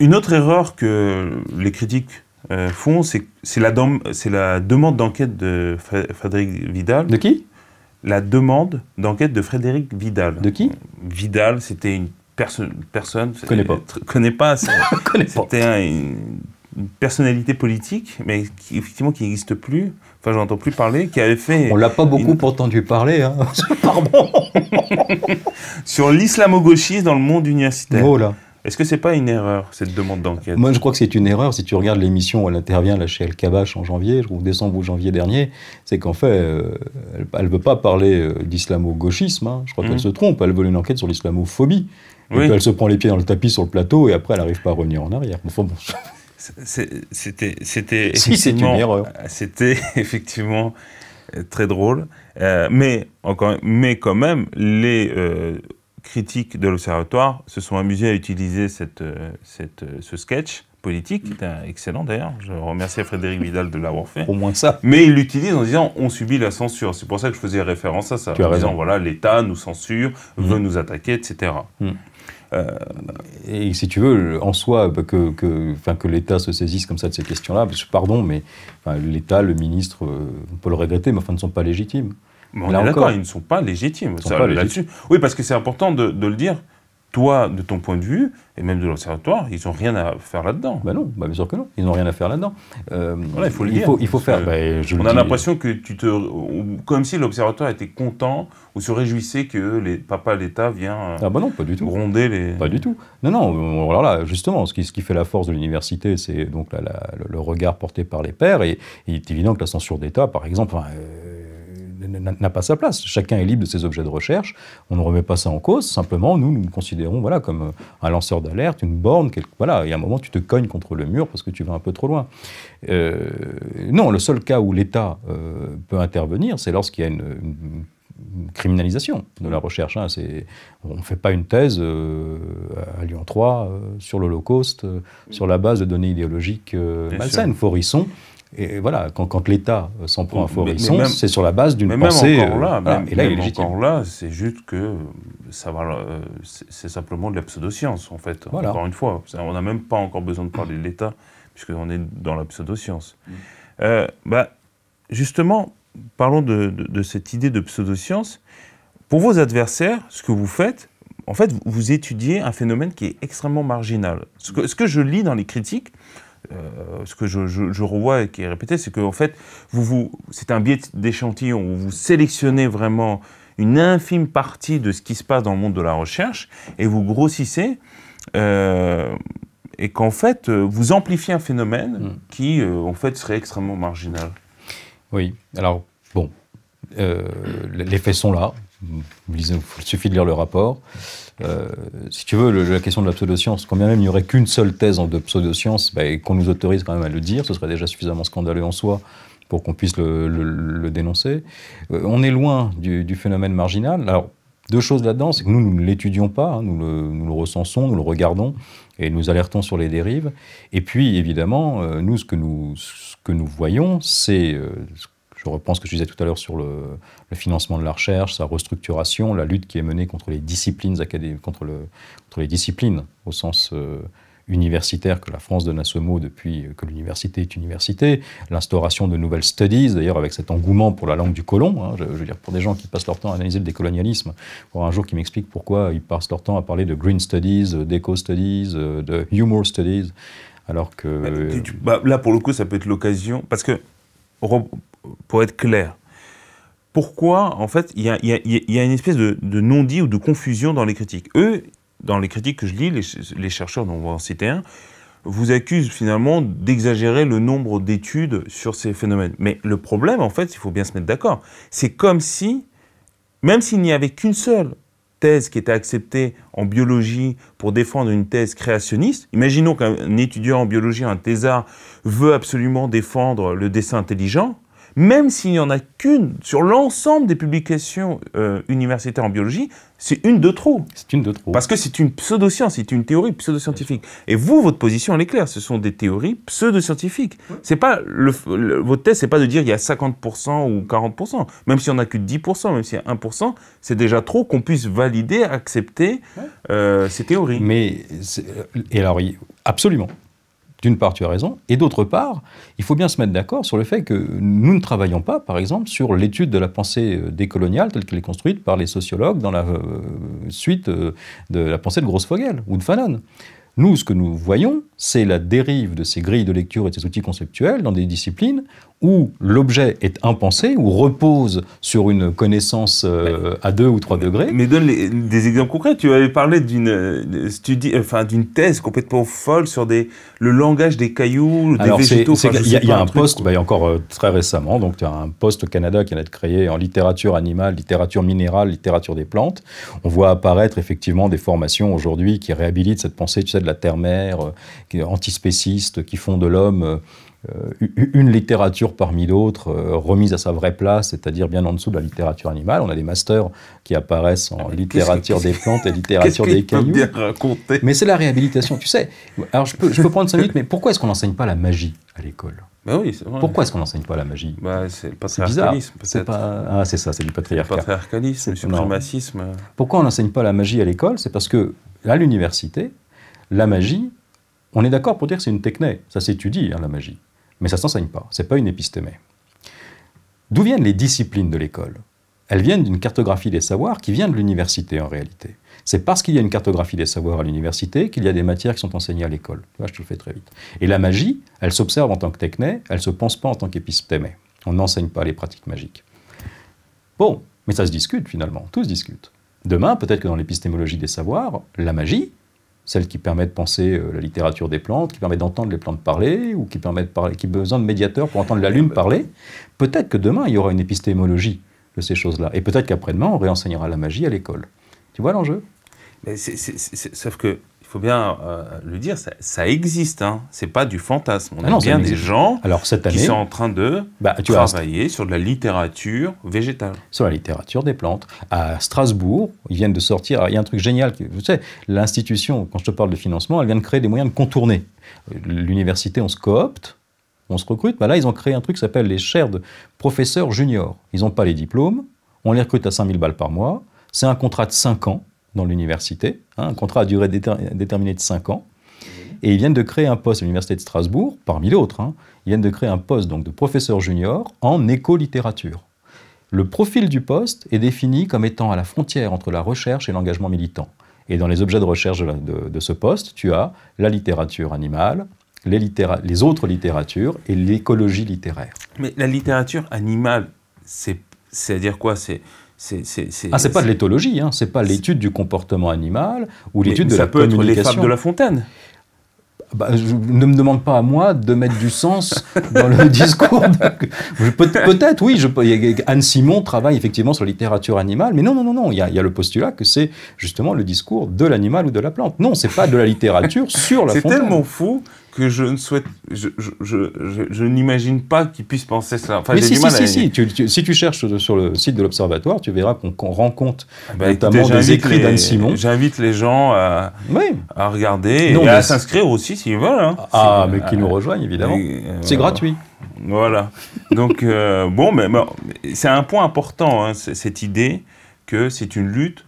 S1: Une autre erreur que les critiques font, c'est la,
S2: la, demande d'enquête de Frédéric Vidal. De qui la demande d'enquête de Frédéric Vidal. De qui Vidal, c'était une personne. personne ne connais pas. Connais pas. c'était une, personnalité politique, mais qui, effectivement qui n'existe plus. Enfin, j'en entends plus parler. Qui avait fait. On l'a pas beaucoup entendu parler. Hein. Pardon.
S1: Sur l'islamo-gauchisme dans le monde universitaire. Oh là. Est-ce que c'est pas une erreur, cette demande d'enquête Moi, je crois que c'est une erreur. Si tu regardes l'émission où elle intervient là, chez El Kabash en janvier, ou décembre ou janvier dernier, c'est qu'en fait, euh, elle ne veut pas parler euh, d'islamo-gauchisme. Hein. Je crois qu'elle mhm. se trompe. Elle veut une enquête sur l'islamophobie. elle se prend les pieds dans le tapis sur le plateau et après, elle n'arrive pas à revenir en arrière. Enfin, bon.
S2: C'était effectivement, c'était effectivement très drôle. Euh, mais, encore, mais quand même, les critiques de l'Observatoire se sont amusés à utiliser cette, euh, euh, ce sketch politique, qui est excellent d'ailleurs. Je remercie Frédéric Vidal de l'avoir fait. Au moins ça. Mais ils l'utilisent en disant on subit la censure. C'est pour ça que je faisais référence à ça. Tu en as disant voilà, l'État nous censure, mmh. veut nous attaquer, etc.
S1: Mmh. Euh, et si tu veux, en soi, bah, que, que l'État se saisisse comme ça de ces questions-là, pardon, mais l'État, le ministre, on peut le regretter, mais enfin, ne sont pas légitimes. Mais on est d'accord, ils ne sont pas
S2: légitimes. Oui, parce que c'est important de, le dire.
S1: Toi, de ton point de vue, et même
S2: de l'observatoire, ils n'ont rien à faire là-dedans. Ben non, bah bien sûr que non. Ils n'ont rien à faire là-dedans. Euh, il faut le il dire. Faut, il faut faire.
S1: Bah, on a l'impression
S2: que tu te. Comme si l'observatoire était content ou se réjouissait que les papa l'État vient. Euh,
S1: ah ben non, pas du tout. Gronder les. Pas du tout. Non, non. Euh, alors là, justement, ce qui, ce qui fait la force de l'université, c'est donc le regard porté par les pairs. Et, il est évident que la censure d'État, par exemple, n'a pas sa place. Chacun est libre de ses objets de recherche. On ne remet pas ça en cause. Simplement, nous, nous considérons voilà, comme euh, un lanceur d'alerte, une borne. Quelque, voilà, et un moment, tu te cognes contre le mur parce que tu vas un peu trop loin. Euh, non, le seul cas où l'État euh, peut intervenir, c'est lorsqu'il y a une, criminalisation de la recherche. Hein. on ne fait pas une thèse à Lyon 3 sur l'Holocauste, mm. sur la base de données idéologiques malsaines. forissons. Et voilà, quand, l'État s'en prend à Forisson, c'est sur la base d'une pensée. Euh, même, ah, et là, encore
S2: là, c'est juste que euh, c'est simplement de la pseudoscience, en fait. Encore une fois, on n'a même pas encore besoin de parler de l'État, puisqu'on est dans la pseudoscience. Mm. Euh, bah, justement, parlons de, cette idée de pseudoscience. Pour vos adversaires, ce que vous faites, en fait, vous, étudiez un phénomène qui est extrêmement marginal. ce que je lis dans les critiques, euh, ce que je, revois et qui est répété, c'est que qu'en fait, vous, c'est un biais d'échantillon où vous sélectionnez vraiment une infime partie de ce qui se passe dans le monde de la recherche et vous grossissez. Euh, et qu'en fait, vous amplifiez un phénomène mm. qui, euh, en fait, serait extrêmement
S1: marginal. Oui, alors, bon, les faits sont là, il suffit de lire le rapport. Euh, si tu veux, la question de la pseudoscience, quand bien même il n'y aurait qu'une seule thèse de pseudoscience, ben, et qu'on nous autorise quand même à le dire, ce serait déjà suffisamment scandaleux en soi pour qu'on puisse le, dénoncer. Euh, on est loin du, phénomène marginal. Alors, deux choses là-dedans, c'est que nous, nous ne l'étudions pas, hein, nous, le, recensons, nous le regardons et nous alertons sur les dérives. Et puis, évidemment, euh, nous, ce que nous, ce que nous voyons, c'est je reprends ce que je disais tout à l'heure sur le, financement de la recherche, sa restructuration, la lutte qui est menée contre les disciplines contre, le, les disciplines au sens euh, universitaire que la France donne à ce mot depuis euh, que l'université est université, l'instauration de nouvelles studies, d'ailleurs avec cet engouement pour la langue du colon, hein, je, veux dire pour des gens qui passent leur temps à analyser le décolonialisme, pour un jour qui m'explique pourquoi ils passent leur temps à parler de green studies, euh, d'éco studies, de humor studies, alors que... Bah,
S2: bah, là pour le coup ça peut être l'occasion, parce que pour être clair, pourquoi, en fait, il y a, une espèce de, non-dit ou de confusion dans les critiques Eux, dans les critiques que je lis, les, les chercheurs, dont on va en citer un, vous accusent finalement d'exagérer le nombre d'études sur ces phénomènes. Mais le problème, en fait, il faut bien se mettre d'accord, c'est comme si, même s'il n'y avait qu'une seule thèse qui était acceptée en biologie pour défendre une thèse créationniste, imaginons qu'un étudiant en biologie, un thésard, veut absolument défendre le dessin intelligent, même s'il n'y en a qu'une sur l'ensemble des publications euh, universitaires en biologie, c'est une de trop. C'est une de trop. Parce que c'est une pseudo-science, c'est une théorie pseudo-scientifique. Et vous, votre position, elle est claire, ce sont des théories pseudo-scientifiques. C'est pas le, votre thèse, c'est pas de dire il y a 50% ou 40%, même s'il si en a que 10%, même s'il y a 1%,
S1: c'est déjà trop qu'on puisse valider, accepter euh, ces théories. Mais euh, et alors absolument d'une part, tu as raison, et d'autre part, il faut bien se mettre d'accord sur le fait que nous ne travaillons pas, par exemple, sur l'étude de la pensée euh, décoloniale telle qu'elle est construite par les sociologues dans la euh, suite euh, de la pensée de Grossfogel ou de Fanon. Nous, ce que nous voyons, c'est la dérive de ces grilles de lecture et de ces outils conceptuels dans des disciplines où l'objet est impensé, ou repose sur une connaissance euh, à 2 ou 3 degrés. Mais donne des exemples concrets. Tu avais parlé d'une euh, enfin, d'une thèse
S2: complètement folle sur des, le langage des cailloux, des végétaux. Il y, y, a un, poste,
S1: bah, encore euh, très récemment, donc tu as un poste au Canada qui vient d'être créé en littérature animale, littérature minérale, littérature des plantes. On voit apparaître effectivement des formations aujourd'hui qui réhabilitent cette pensée, tu sais, de la terre-mère, antispéciste, qui font de l'homme euh, une littérature parmi d'autres euh, remise à sa vraie place, c'est-à-dire bien en dessous de la littérature animale. On a des masters qui apparaissent en littérature des plantes et littérature des cailloux. Mais c'est la réhabilitation, tu sais. Alors je peux, prendre ça, minutes, mais pourquoi est-ce qu'on n'enseigne pas la magie à l'école ben oui, vrai. Pourquoi est-ce qu'on n'enseigne pas la magie bah, C'est le patriarcalisme, peut-être. Pas... Ah, c'est ça, c'est du patriarcat. Le patriarcalisme, le suprémacisme. Pourquoi on n'enseigne pas la magie à l'école C'est parce que, à l'université, la magie, on est d'accord pour dire que c'est une techné. Ça s'étudie, hein, la magie mais ça ne s'enseigne pas, c'est pas une épistémée. D'où viennent les disciplines de l'école Elles viennent d'une cartographie des savoirs qui vient de l'université en réalité. C'est parce qu'il y a une cartographie des savoirs à l'université qu'il y a des matières qui sont enseignées à l'école. je te le fais très vite. Et la magie, elle s'observe en tant que techné, elle ne se pense pas en tant qu'épistémée. On n'enseigne pas les pratiques magiques. Bon, mais ça se discute finalement, tout se discute. Demain, peut-être que dans l'épistémologie des savoirs, la magie, celle qui permet de penser euh, la littérature des plantes, qui permet d'entendre les plantes parler, ou qui permettent qui besoin de médiateurs pour entendre la lune euh, parler, peut-être que demain, il y aura une épistémologie de ces choses-là. Et peut-être qu'après-demain, on réenseignera la magie à l'école. Tu vois l'enjeu Sauf que
S2: faut bien euh, le dire, ça, existe. Hein. C'est pas du fantasme. On ah a bien des gens qui sont en train de bah, travailler sur de la littérature végétale.
S1: Sur la littérature des plantes. À Strasbourg, ils viennent de sortir. il y a un truc génial. Vous savez, l'institution, quand je te parle de financement, elle vient de créer des moyens de contourner. L'université, on se coopte, on se recrute. Bah là, ils ont créé un truc qui s'appelle les chaires de professeurs juniors. Ils n'ont pas les diplômes. On les recrute à 5000 balles par mois. C'est un contrat de 5 ans dans l'université, hein, un contrat à durée déterminée de 5 ans. Et ils viennent de créer un poste à l'Université de Strasbourg, parmi d'autres. Hein. ils viennent de créer un poste donc, de professeur junior en écolittérature. Le profil du poste est défini comme étant à la frontière entre la recherche et l'engagement militant. Et dans les objets de recherche de, ce poste, tu as la littérature animale, les, les autres littératures et l'écologie littéraire.
S2: Mais la littérature animale, c'est-à-dire quoi C'est ah, c'est pas de
S1: l'éthologie, hein. c'est pas l'étude du comportement animal ou l'étude de la communication. Ça peut être les fables de La Fontaine. Bah, je, ne me demande pas à moi de mettre du sens dans le discours. Peut-être, oui. Je, Anne Simon travaille effectivement sur la littérature animale, mais non, non, non, non. Il y a, le postulat que c'est justement le discours de l'animal ou de la plante. Non, c'est pas de la littérature sur la fontaine. C'est tellement fou que je ne souhaite, je, je,
S2: je, n'imagine pas qu'ils puissent penser ça. Enfin, mais si, si, si, si.
S1: Tu, si tu cherches sur le site de l'Observatoire, tu verras qu'on rencontre rend ah bah, notamment des écrits d'Anne Simon.
S2: J'invite les gens à,
S1: à regarder et à s'inscrire
S2: aussi s'ils veulent. Hein. Ah, mais qu'ils nous rejoignent évidemment. Euh, c'est gratuit. Voilà. Donc euh, bon, mais, c'est un point important hein, cette idée que c'est une lutte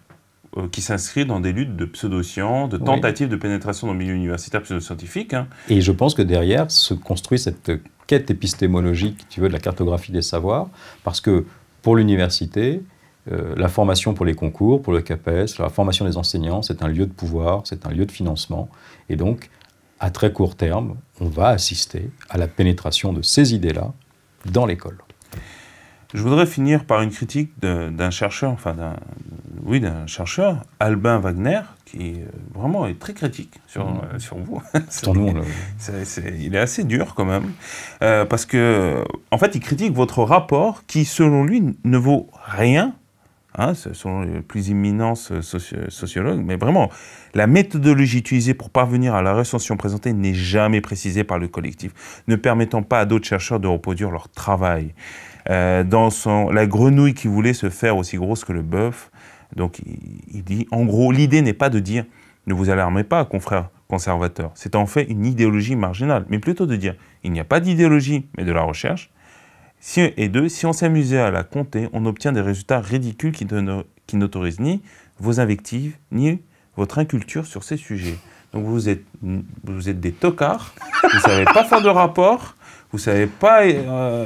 S2: euh, qui s'inscrit dans des luttes de pseudo-sciences, de tentatives de pénétration dans le milieu universitaire pseudo-scientifique. Hein.
S1: Et je pense que derrière se construit cette quête épistémologique, tu veux, de la cartographie des savoirs, parce que pour l'université, euh, la formation pour les concours, pour le CAPES, la formation des enseignants, c'est un lieu de pouvoir, c'est un lieu de financement. Et donc, à très court terme, on va assister à la pénétration de ces idées-là dans l'école.
S2: Je voudrais finir par une critique d'un chercheur, enfin d'un oui, d'un chercheur, Albin Wagner, qui euh, vraiment est très critique sur, mmh. euh, sur vous. nom, là. il est assez dur quand même, euh, parce que en fait, il critique votre rapport qui, selon lui, ne vaut rien. Hein, selon les plus imminents sociologues, mais vraiment, la méthodologie utilisée pour parvenir à la recension présentée n'est jamais précisée par le collectif, ne permettant pas à d'autres chercheurs de reproduire leur travail. Euh, dans son, la grenouille qui voulait se faire aussi grosse que le bœuf. Donc il, dit, en gros, l'idée n'est pas de dire ne vous alarmez pas, confrères conservateurs. C'est en fait une idéologie marginale, mais plutôt de dire il n'y a pas d'idéologie, mais de la recherche. et deux, si on s'amusait à la compter, on obtient des résultats ridicules qui, qui n'autorisent ni vos invectives, ni votre inculture sur ces sujets. Donc vous êtes, vous êtes des tocards, vous ne savez pas faire de rapport, vous savez pas. Euh,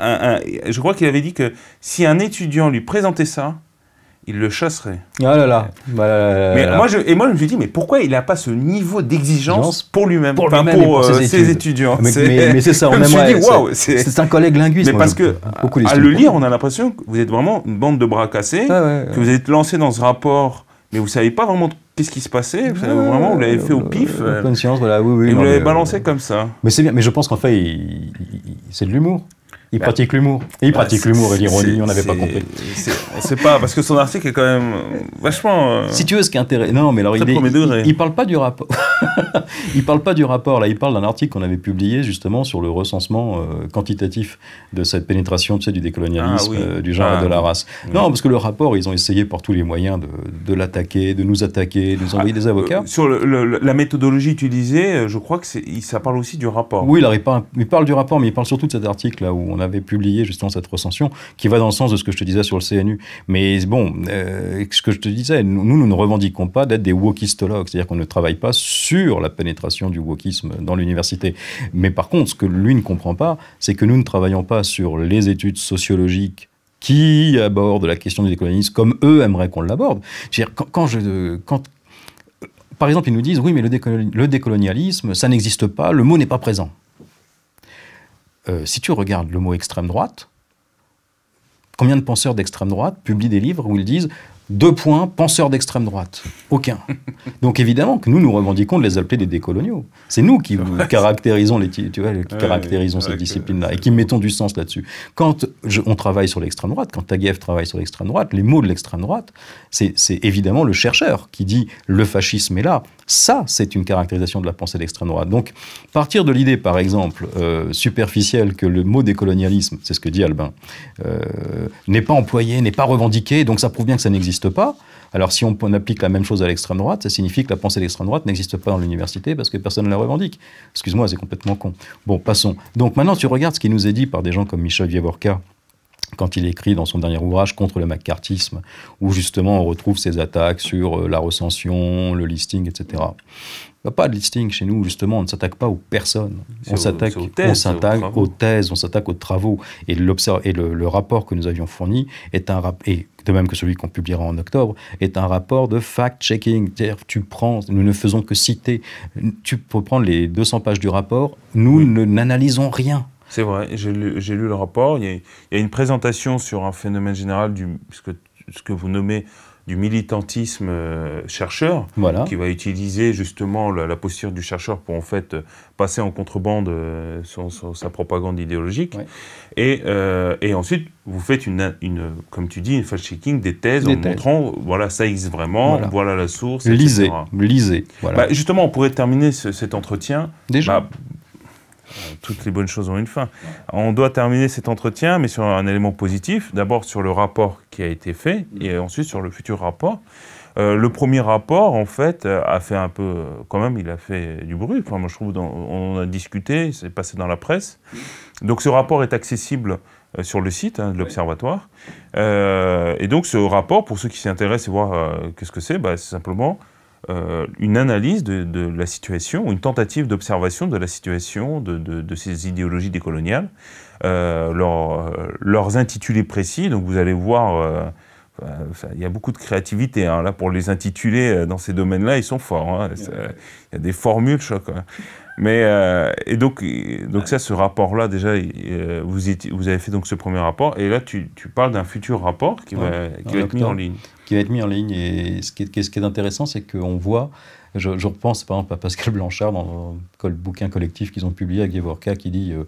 S2: je crois qu'il avait dit que si un étudiant lui présentait ça, il le chasserait. Ah là là. Bah, mais moi, je, et moi, je me suis dit, mais pourquoi il n'a pas ce niveau d'exigence pour lui-même, pour, pour, euh, ses, étudiants Mais, c'est ça, on c'est un collègue linguiste. Mais parce que, à, le lire, on a l'impression que vous êtes vraiment une bande de bras cassés, que vous êtes lancé dans ce rapport mais vous savez pas vraiment qu'est-ce qui se passait. Vous vraiment, vous l'avez fait au pif. Euh,
S1: voilà, oui, oui. Et vous l'avez euh, balancé comme ça. Mais c'est bien, mais je pense qu'en fait, c'est de l'humour. Il bah, pratique l'humour. Il bah, pratique l'humour et l'ironie, on n'avait pas compris. On ne sait pas, parce que son article est quand même euh, vachement. Euh, si tu veux, ce qui est intéressant. Non, mais alors il, parle pas du rapport. il parle pas du rapport, là. Il parle d'un article qu'on avait publié justement sur le recensement euh, quantitatif de cette pénétration du décolonialisme, ah du genre et ah, de la race. Non, parce que le rapport, ils ont essayé par tous les moyens de, l'attaquer, de nous attaquer, de nous ah, envoyer des avocats.
S2: sur la méthodologie
S1: utilisée, je crois que ça parle aussi du rapport. Oui, là, il, parle, il parle du rapport, mais il parle surtout de cet article là où on avait publié justement cette recension qui va dans le sens de ce que je te disais sur le CNU. Mais bon, euh, ce que je te disais, nous, nous ne revendiquons pas d'être des wokistologues, c'est-à-dire qu'on ne travaille pas sur la pénétration du wokisme dans l'université. Mais par contre, ce que lui ne comprend pas, c'est que nous ne travaillons pas sur les études sociologiques qui abordent la question du décolonialisme comme eux aimeraient qu'on l'aborde. quand, je, quand, par exemple, ils nous disent oui, mais le, décolonialisme, ça n'existe pas, le mot n'est pas présent. Euh, si tu regardes le mot extrême droite, combien de penseurs d'extrême droite publient des livres où ils disent deux points, penseurs d'extrême droite Aucun. Donc évidemment que nous, nous revendiquons de les appeler des décoloniaux. C'est nous qui caractérisons, les, tu qui caractérisons cette discipline-là et qui mettons du sens là-dessus. Quand on travaille sur l'extrême droite, quand Taguieff travaille sur l'extrême droite, les mots de l'extrême droite, c'est évidemment le chercheur qui dit le fascisme est là, ça, c'est une caractérisation de la pensée d'extrême droite. Donc, partir de l'idée, par exemple, euh, superficielle que le mot décolonialisme, c'est ce que dit Albin, euh, n'est pas employé, n'est pas revendiqué, donc ça prouve bien que ça n'existe pas. Alors, si on, on, applique la même chose à l'extrême droite, ça signifie que la pensée d'extrême droite n'existe pas dans l'université parce que personne ne la revendique. Excuse-moi, c'est complètement con. Bon, passons. Donc, maintenant, tu regardes ce qui nous est dit par des gens comme Michel Vievorka, quand il écrit dans son dernier ouvrage contre le macartisme, où justement on retrouve ses attaques sur euh, la recension, le listing, etc. Il n'y pas de listing chez nous, justement, on ne s'attaque pas aux personnes. On s'attaque aux, thèses, on s'attaque aux, thèses, on aux travaux. Et, le, rapport que nous avions fourni est un et de même que celui qu'on publiera en octobre, est un rapport de fact-checking. cest Tu prends, nous ne faisons que citer. Tu peux prendre les 200 pages du rapport, nous n'analysons rien
S2: c'est vrai, j'ai lu, le rapport. Il y, a, une présentation sur un phénomène général du ce que, ce que vous nommez du militantisme euh, chercheur, qui va utiliser justement la, posture du chercheur pour en fait passer en contrebande euh, sa propagande idéologique. Et, euh, et, ensuite, vous faites, une, une comme tu dis, une fact-checking des thèses en montrant, voilà, ça existe vraiment, voilà, la source. Lisez, lisez. Voilà. Bah, justement, on pourrait terminer cet entretien Déjà. Bah, euh, toutes les bonnes choses ont une fin. On doit terminer cet entretien, mais sur un élément positif. D'abord sur le rapport qui a été fait, et ensuite sur le futur rapport. Euh, le premier rapport, en fait, euh, a fait un peu, quand même, il a fait du bruit. Enfin, moi, je trouve, on a discuté, c'est passé dans la presse. Donc, ce rapport est accessible sur le site hein, de l'Observatoire. et donc, ce rapport, pour ceux qui s'intéressent et voir qu'est-ce que c'est, bah, c'est simplement euh, une analyse de, la situation, une tentative d'observation de la situation de, ces idéologies décoloniales, euh, euh, leurs intitulés précis. Donc vous allez voir, euh, il y a beaucoup de créativité. Hein, là, pour les intituler dans ces domaines-là, ils sont forts. Hein. il y a des formules choc. Mais et donc, donc ça, ce rapport-là, déjà, vous,
S1: vous avez fait donc ce premier rapport, et là, tu, tu parles d'un futur rapport qui va, qui être mis en ligne qui va être mis en ligne. Et ce qui est, ce qui est intéressant, c'est qu'on voit, je, repense par exemple à Pascal Blanchard dans le bouquin collectif qu'ils ont publié à Gievorka qui dit euh,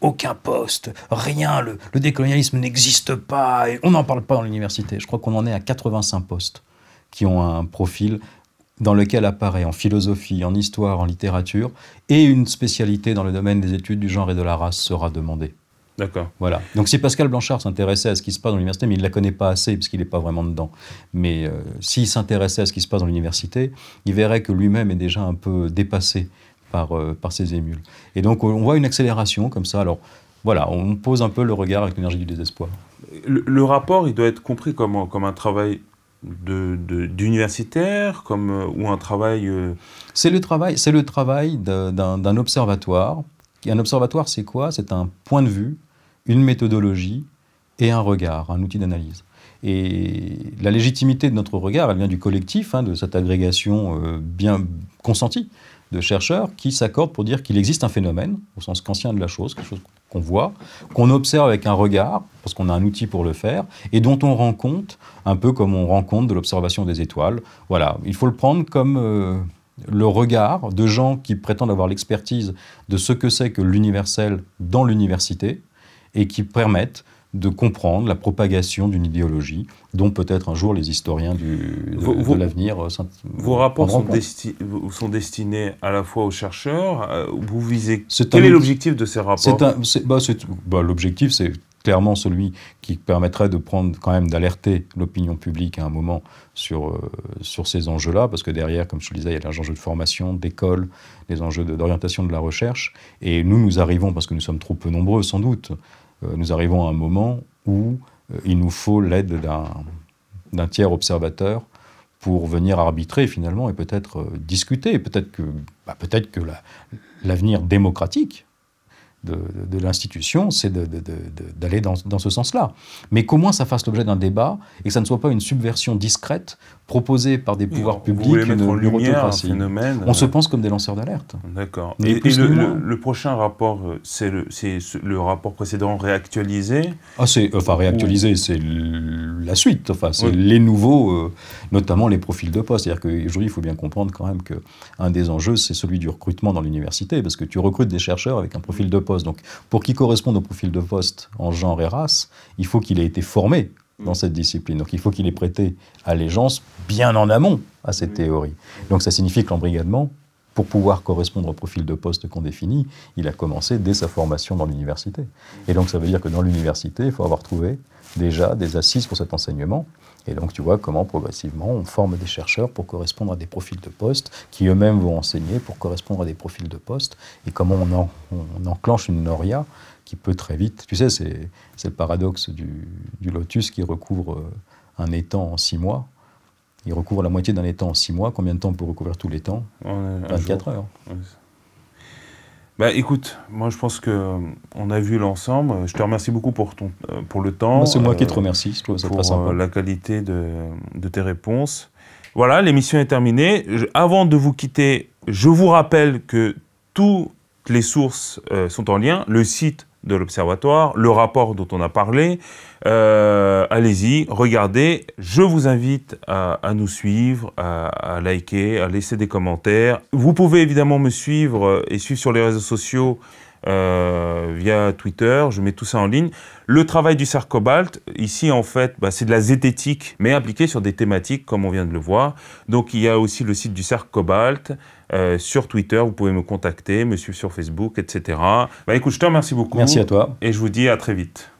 S1: Aucun poste, rien, le, le décolonialisme n'existe pas, et on n'en parle pas dans l'université. Je crois qu'on en est à 85 postes qui ont un profil dans lequel apparaît en philosophie, en histoire, en littérature, et une spécialité dans le domaine des études du genre et de la race sera demandée. D'accord. Voilà. Donc si Pascal Blanchard s'intéressait à ce qui se passe dans l'université, mais il ne la connaît pas assez parce qu'il n'est pas vraiment dedans, mais euh, s'il s'intéressait à ce qui se passe dans l'université, il verrait que lui-même est déjà un peu dépassé par, euh, par ses émules. Et donc on voit une accélération comme ça. Alors voilà, on pose un peu le regard avec l'énergie du désespoir.
S2: Le, rapport, il doit être compris comme, comme un travail
S1: d'universitaire comme euh, ou un travail c'est le travail c'est le travail d'un observatoire un observatoire, c'est quoi C'est un point de vue une méthodologie et un regard, un outil d'analyse. Et la légitimité de notre regard, elle vient du collectif, hein, de cette agrégation euh, bien consentie de chercheurs qui s'accordent pour dire qu'il existe un phénomène, au sens qu'ancien de la chose, quelque chose qu'on voit, qu'on observe avec un regard, parce qu'on a un outil pour le faire, et dont on rend compte, un peu comme on rend compte de l'observation des étoiles. Voilà, il faut le prendre comme euh, le regard de gens qui prétendent avoir l'expertise de ce que c'est que l'universel dans l'université, et qui permettent de comprendre la propagation d'une idéologie dont peut-être un jour les historiens du, de, l'avenir... Euh, vos rapports sont,
S2: sont, destinés à la fois aux chercheurs, euh, vous visez... Quel est l'objectif de ces rapports bah,
S1: bah, L'objectif, c'est clairement celui qui permettrait de prendre quand même d'alerter l'opinion publique à un moment sur, euh, sur ces enjeux-là, parce que derrière, comme je le disais, il y a l'enjeu de formation, d'école, les enjeux d'orientation de, la recherche, et nous, nous arrivons, parce que nous sommes trop peu nombreux sans doute, euh, nous arrivons à un moment où euh, il nous faut l'aide d'un tiers observateur pour venir arbitrer finalement et peut-être euh, discuter. Peut-être que, bah, l'avenir démocratique de, l'institution, c'est d'aller dans, dans, ce sens-là. Mais qu'au moins ça fasse l'objet d'un débat et que ça ne soit pas une subversion discrète proposé par des pouvoirs publics une, en phénomène. On se euh, pense comme des lanceurs d'alerte.
S2: D'accord. Et, puis le, prochain rapport, euh, c'est le, le, rapport précédent
S1: réactualisé ah, Enfin, réactualisé, c'est la suite. Enfin, c'est les nouveaux, euh, notamment les profils de poste. C'est-à-dire qu'aujourd'hui, il faut bien comprendre quand même qu'un des enjeux, c'est celui du recrutement dans l'université, parce que tu recrutes des chercheurs avec un profil de poste. Donc, pour qu'ils correspondent au profil de poste en genre et race, il faut qu'il ait été formé dans mm. cette discipline. Donc il faut qu'il ait prêté allégeance bien en amont à cette mm. théorie. Donc ça signifie que l'embrigadement, pour pouvoir correspondre au profil de poste qu'on définit, il a commencé dès sa formation dans l'université. Et donc ça veut dire que dans l'université, il faut avoir trouvé déjà des assises pour cet enseignement. Et donc tu vois comment progressivement on forme des chercheurs pour correspondre à des profils de poste, qui eux-mêmes vont enseigner pour correspondre à des profils de poste, et comment on, on enclenche une noria qui peut très vite. Tu sais, c'est le paradoxe du, lotus qui recouvre euh, un étang en six mois. Il recouvre la moitié d'un étang en six mois. Combien de temps peut recouvrir tout l'étang 24 heures.
S2: Bah écoute, moi je pense que euh, on a vu l'ensemble. Je te remercie beaucoup pour ton euh, pour le temps. Bah, c'est moi qui te remercie, je trouve ça pour la qualité de, tes réponses. Voilà, l'émission est terminée. avant de vous quitter, je vous rappelle que toutes les sources sont en lien. Le site de l'Observatoire, le rapport dont on a parlé. Euh, allez-y, regardez. Je vous invite à, nous suivre, à, liker, à laisser des commentaires. Vous pouvez évidemment me suivre euh, et suivre sur les réseaux sociaux euh, via Twitter, je mets tout ça en ligne. Le travail du sarcobalt, ici en fait, bah, c'est de la zététique, mais appliquée sur des thématiques comme on vient de le voir. Donc il y a aussi le site du sarcobalt, euh, sur Twitter, vous pouvez me contacter, me suivre sur Facebook, etc. Bah écoute, je te remercie beaucoup. Merci à toi. Et je vous dis à très vite.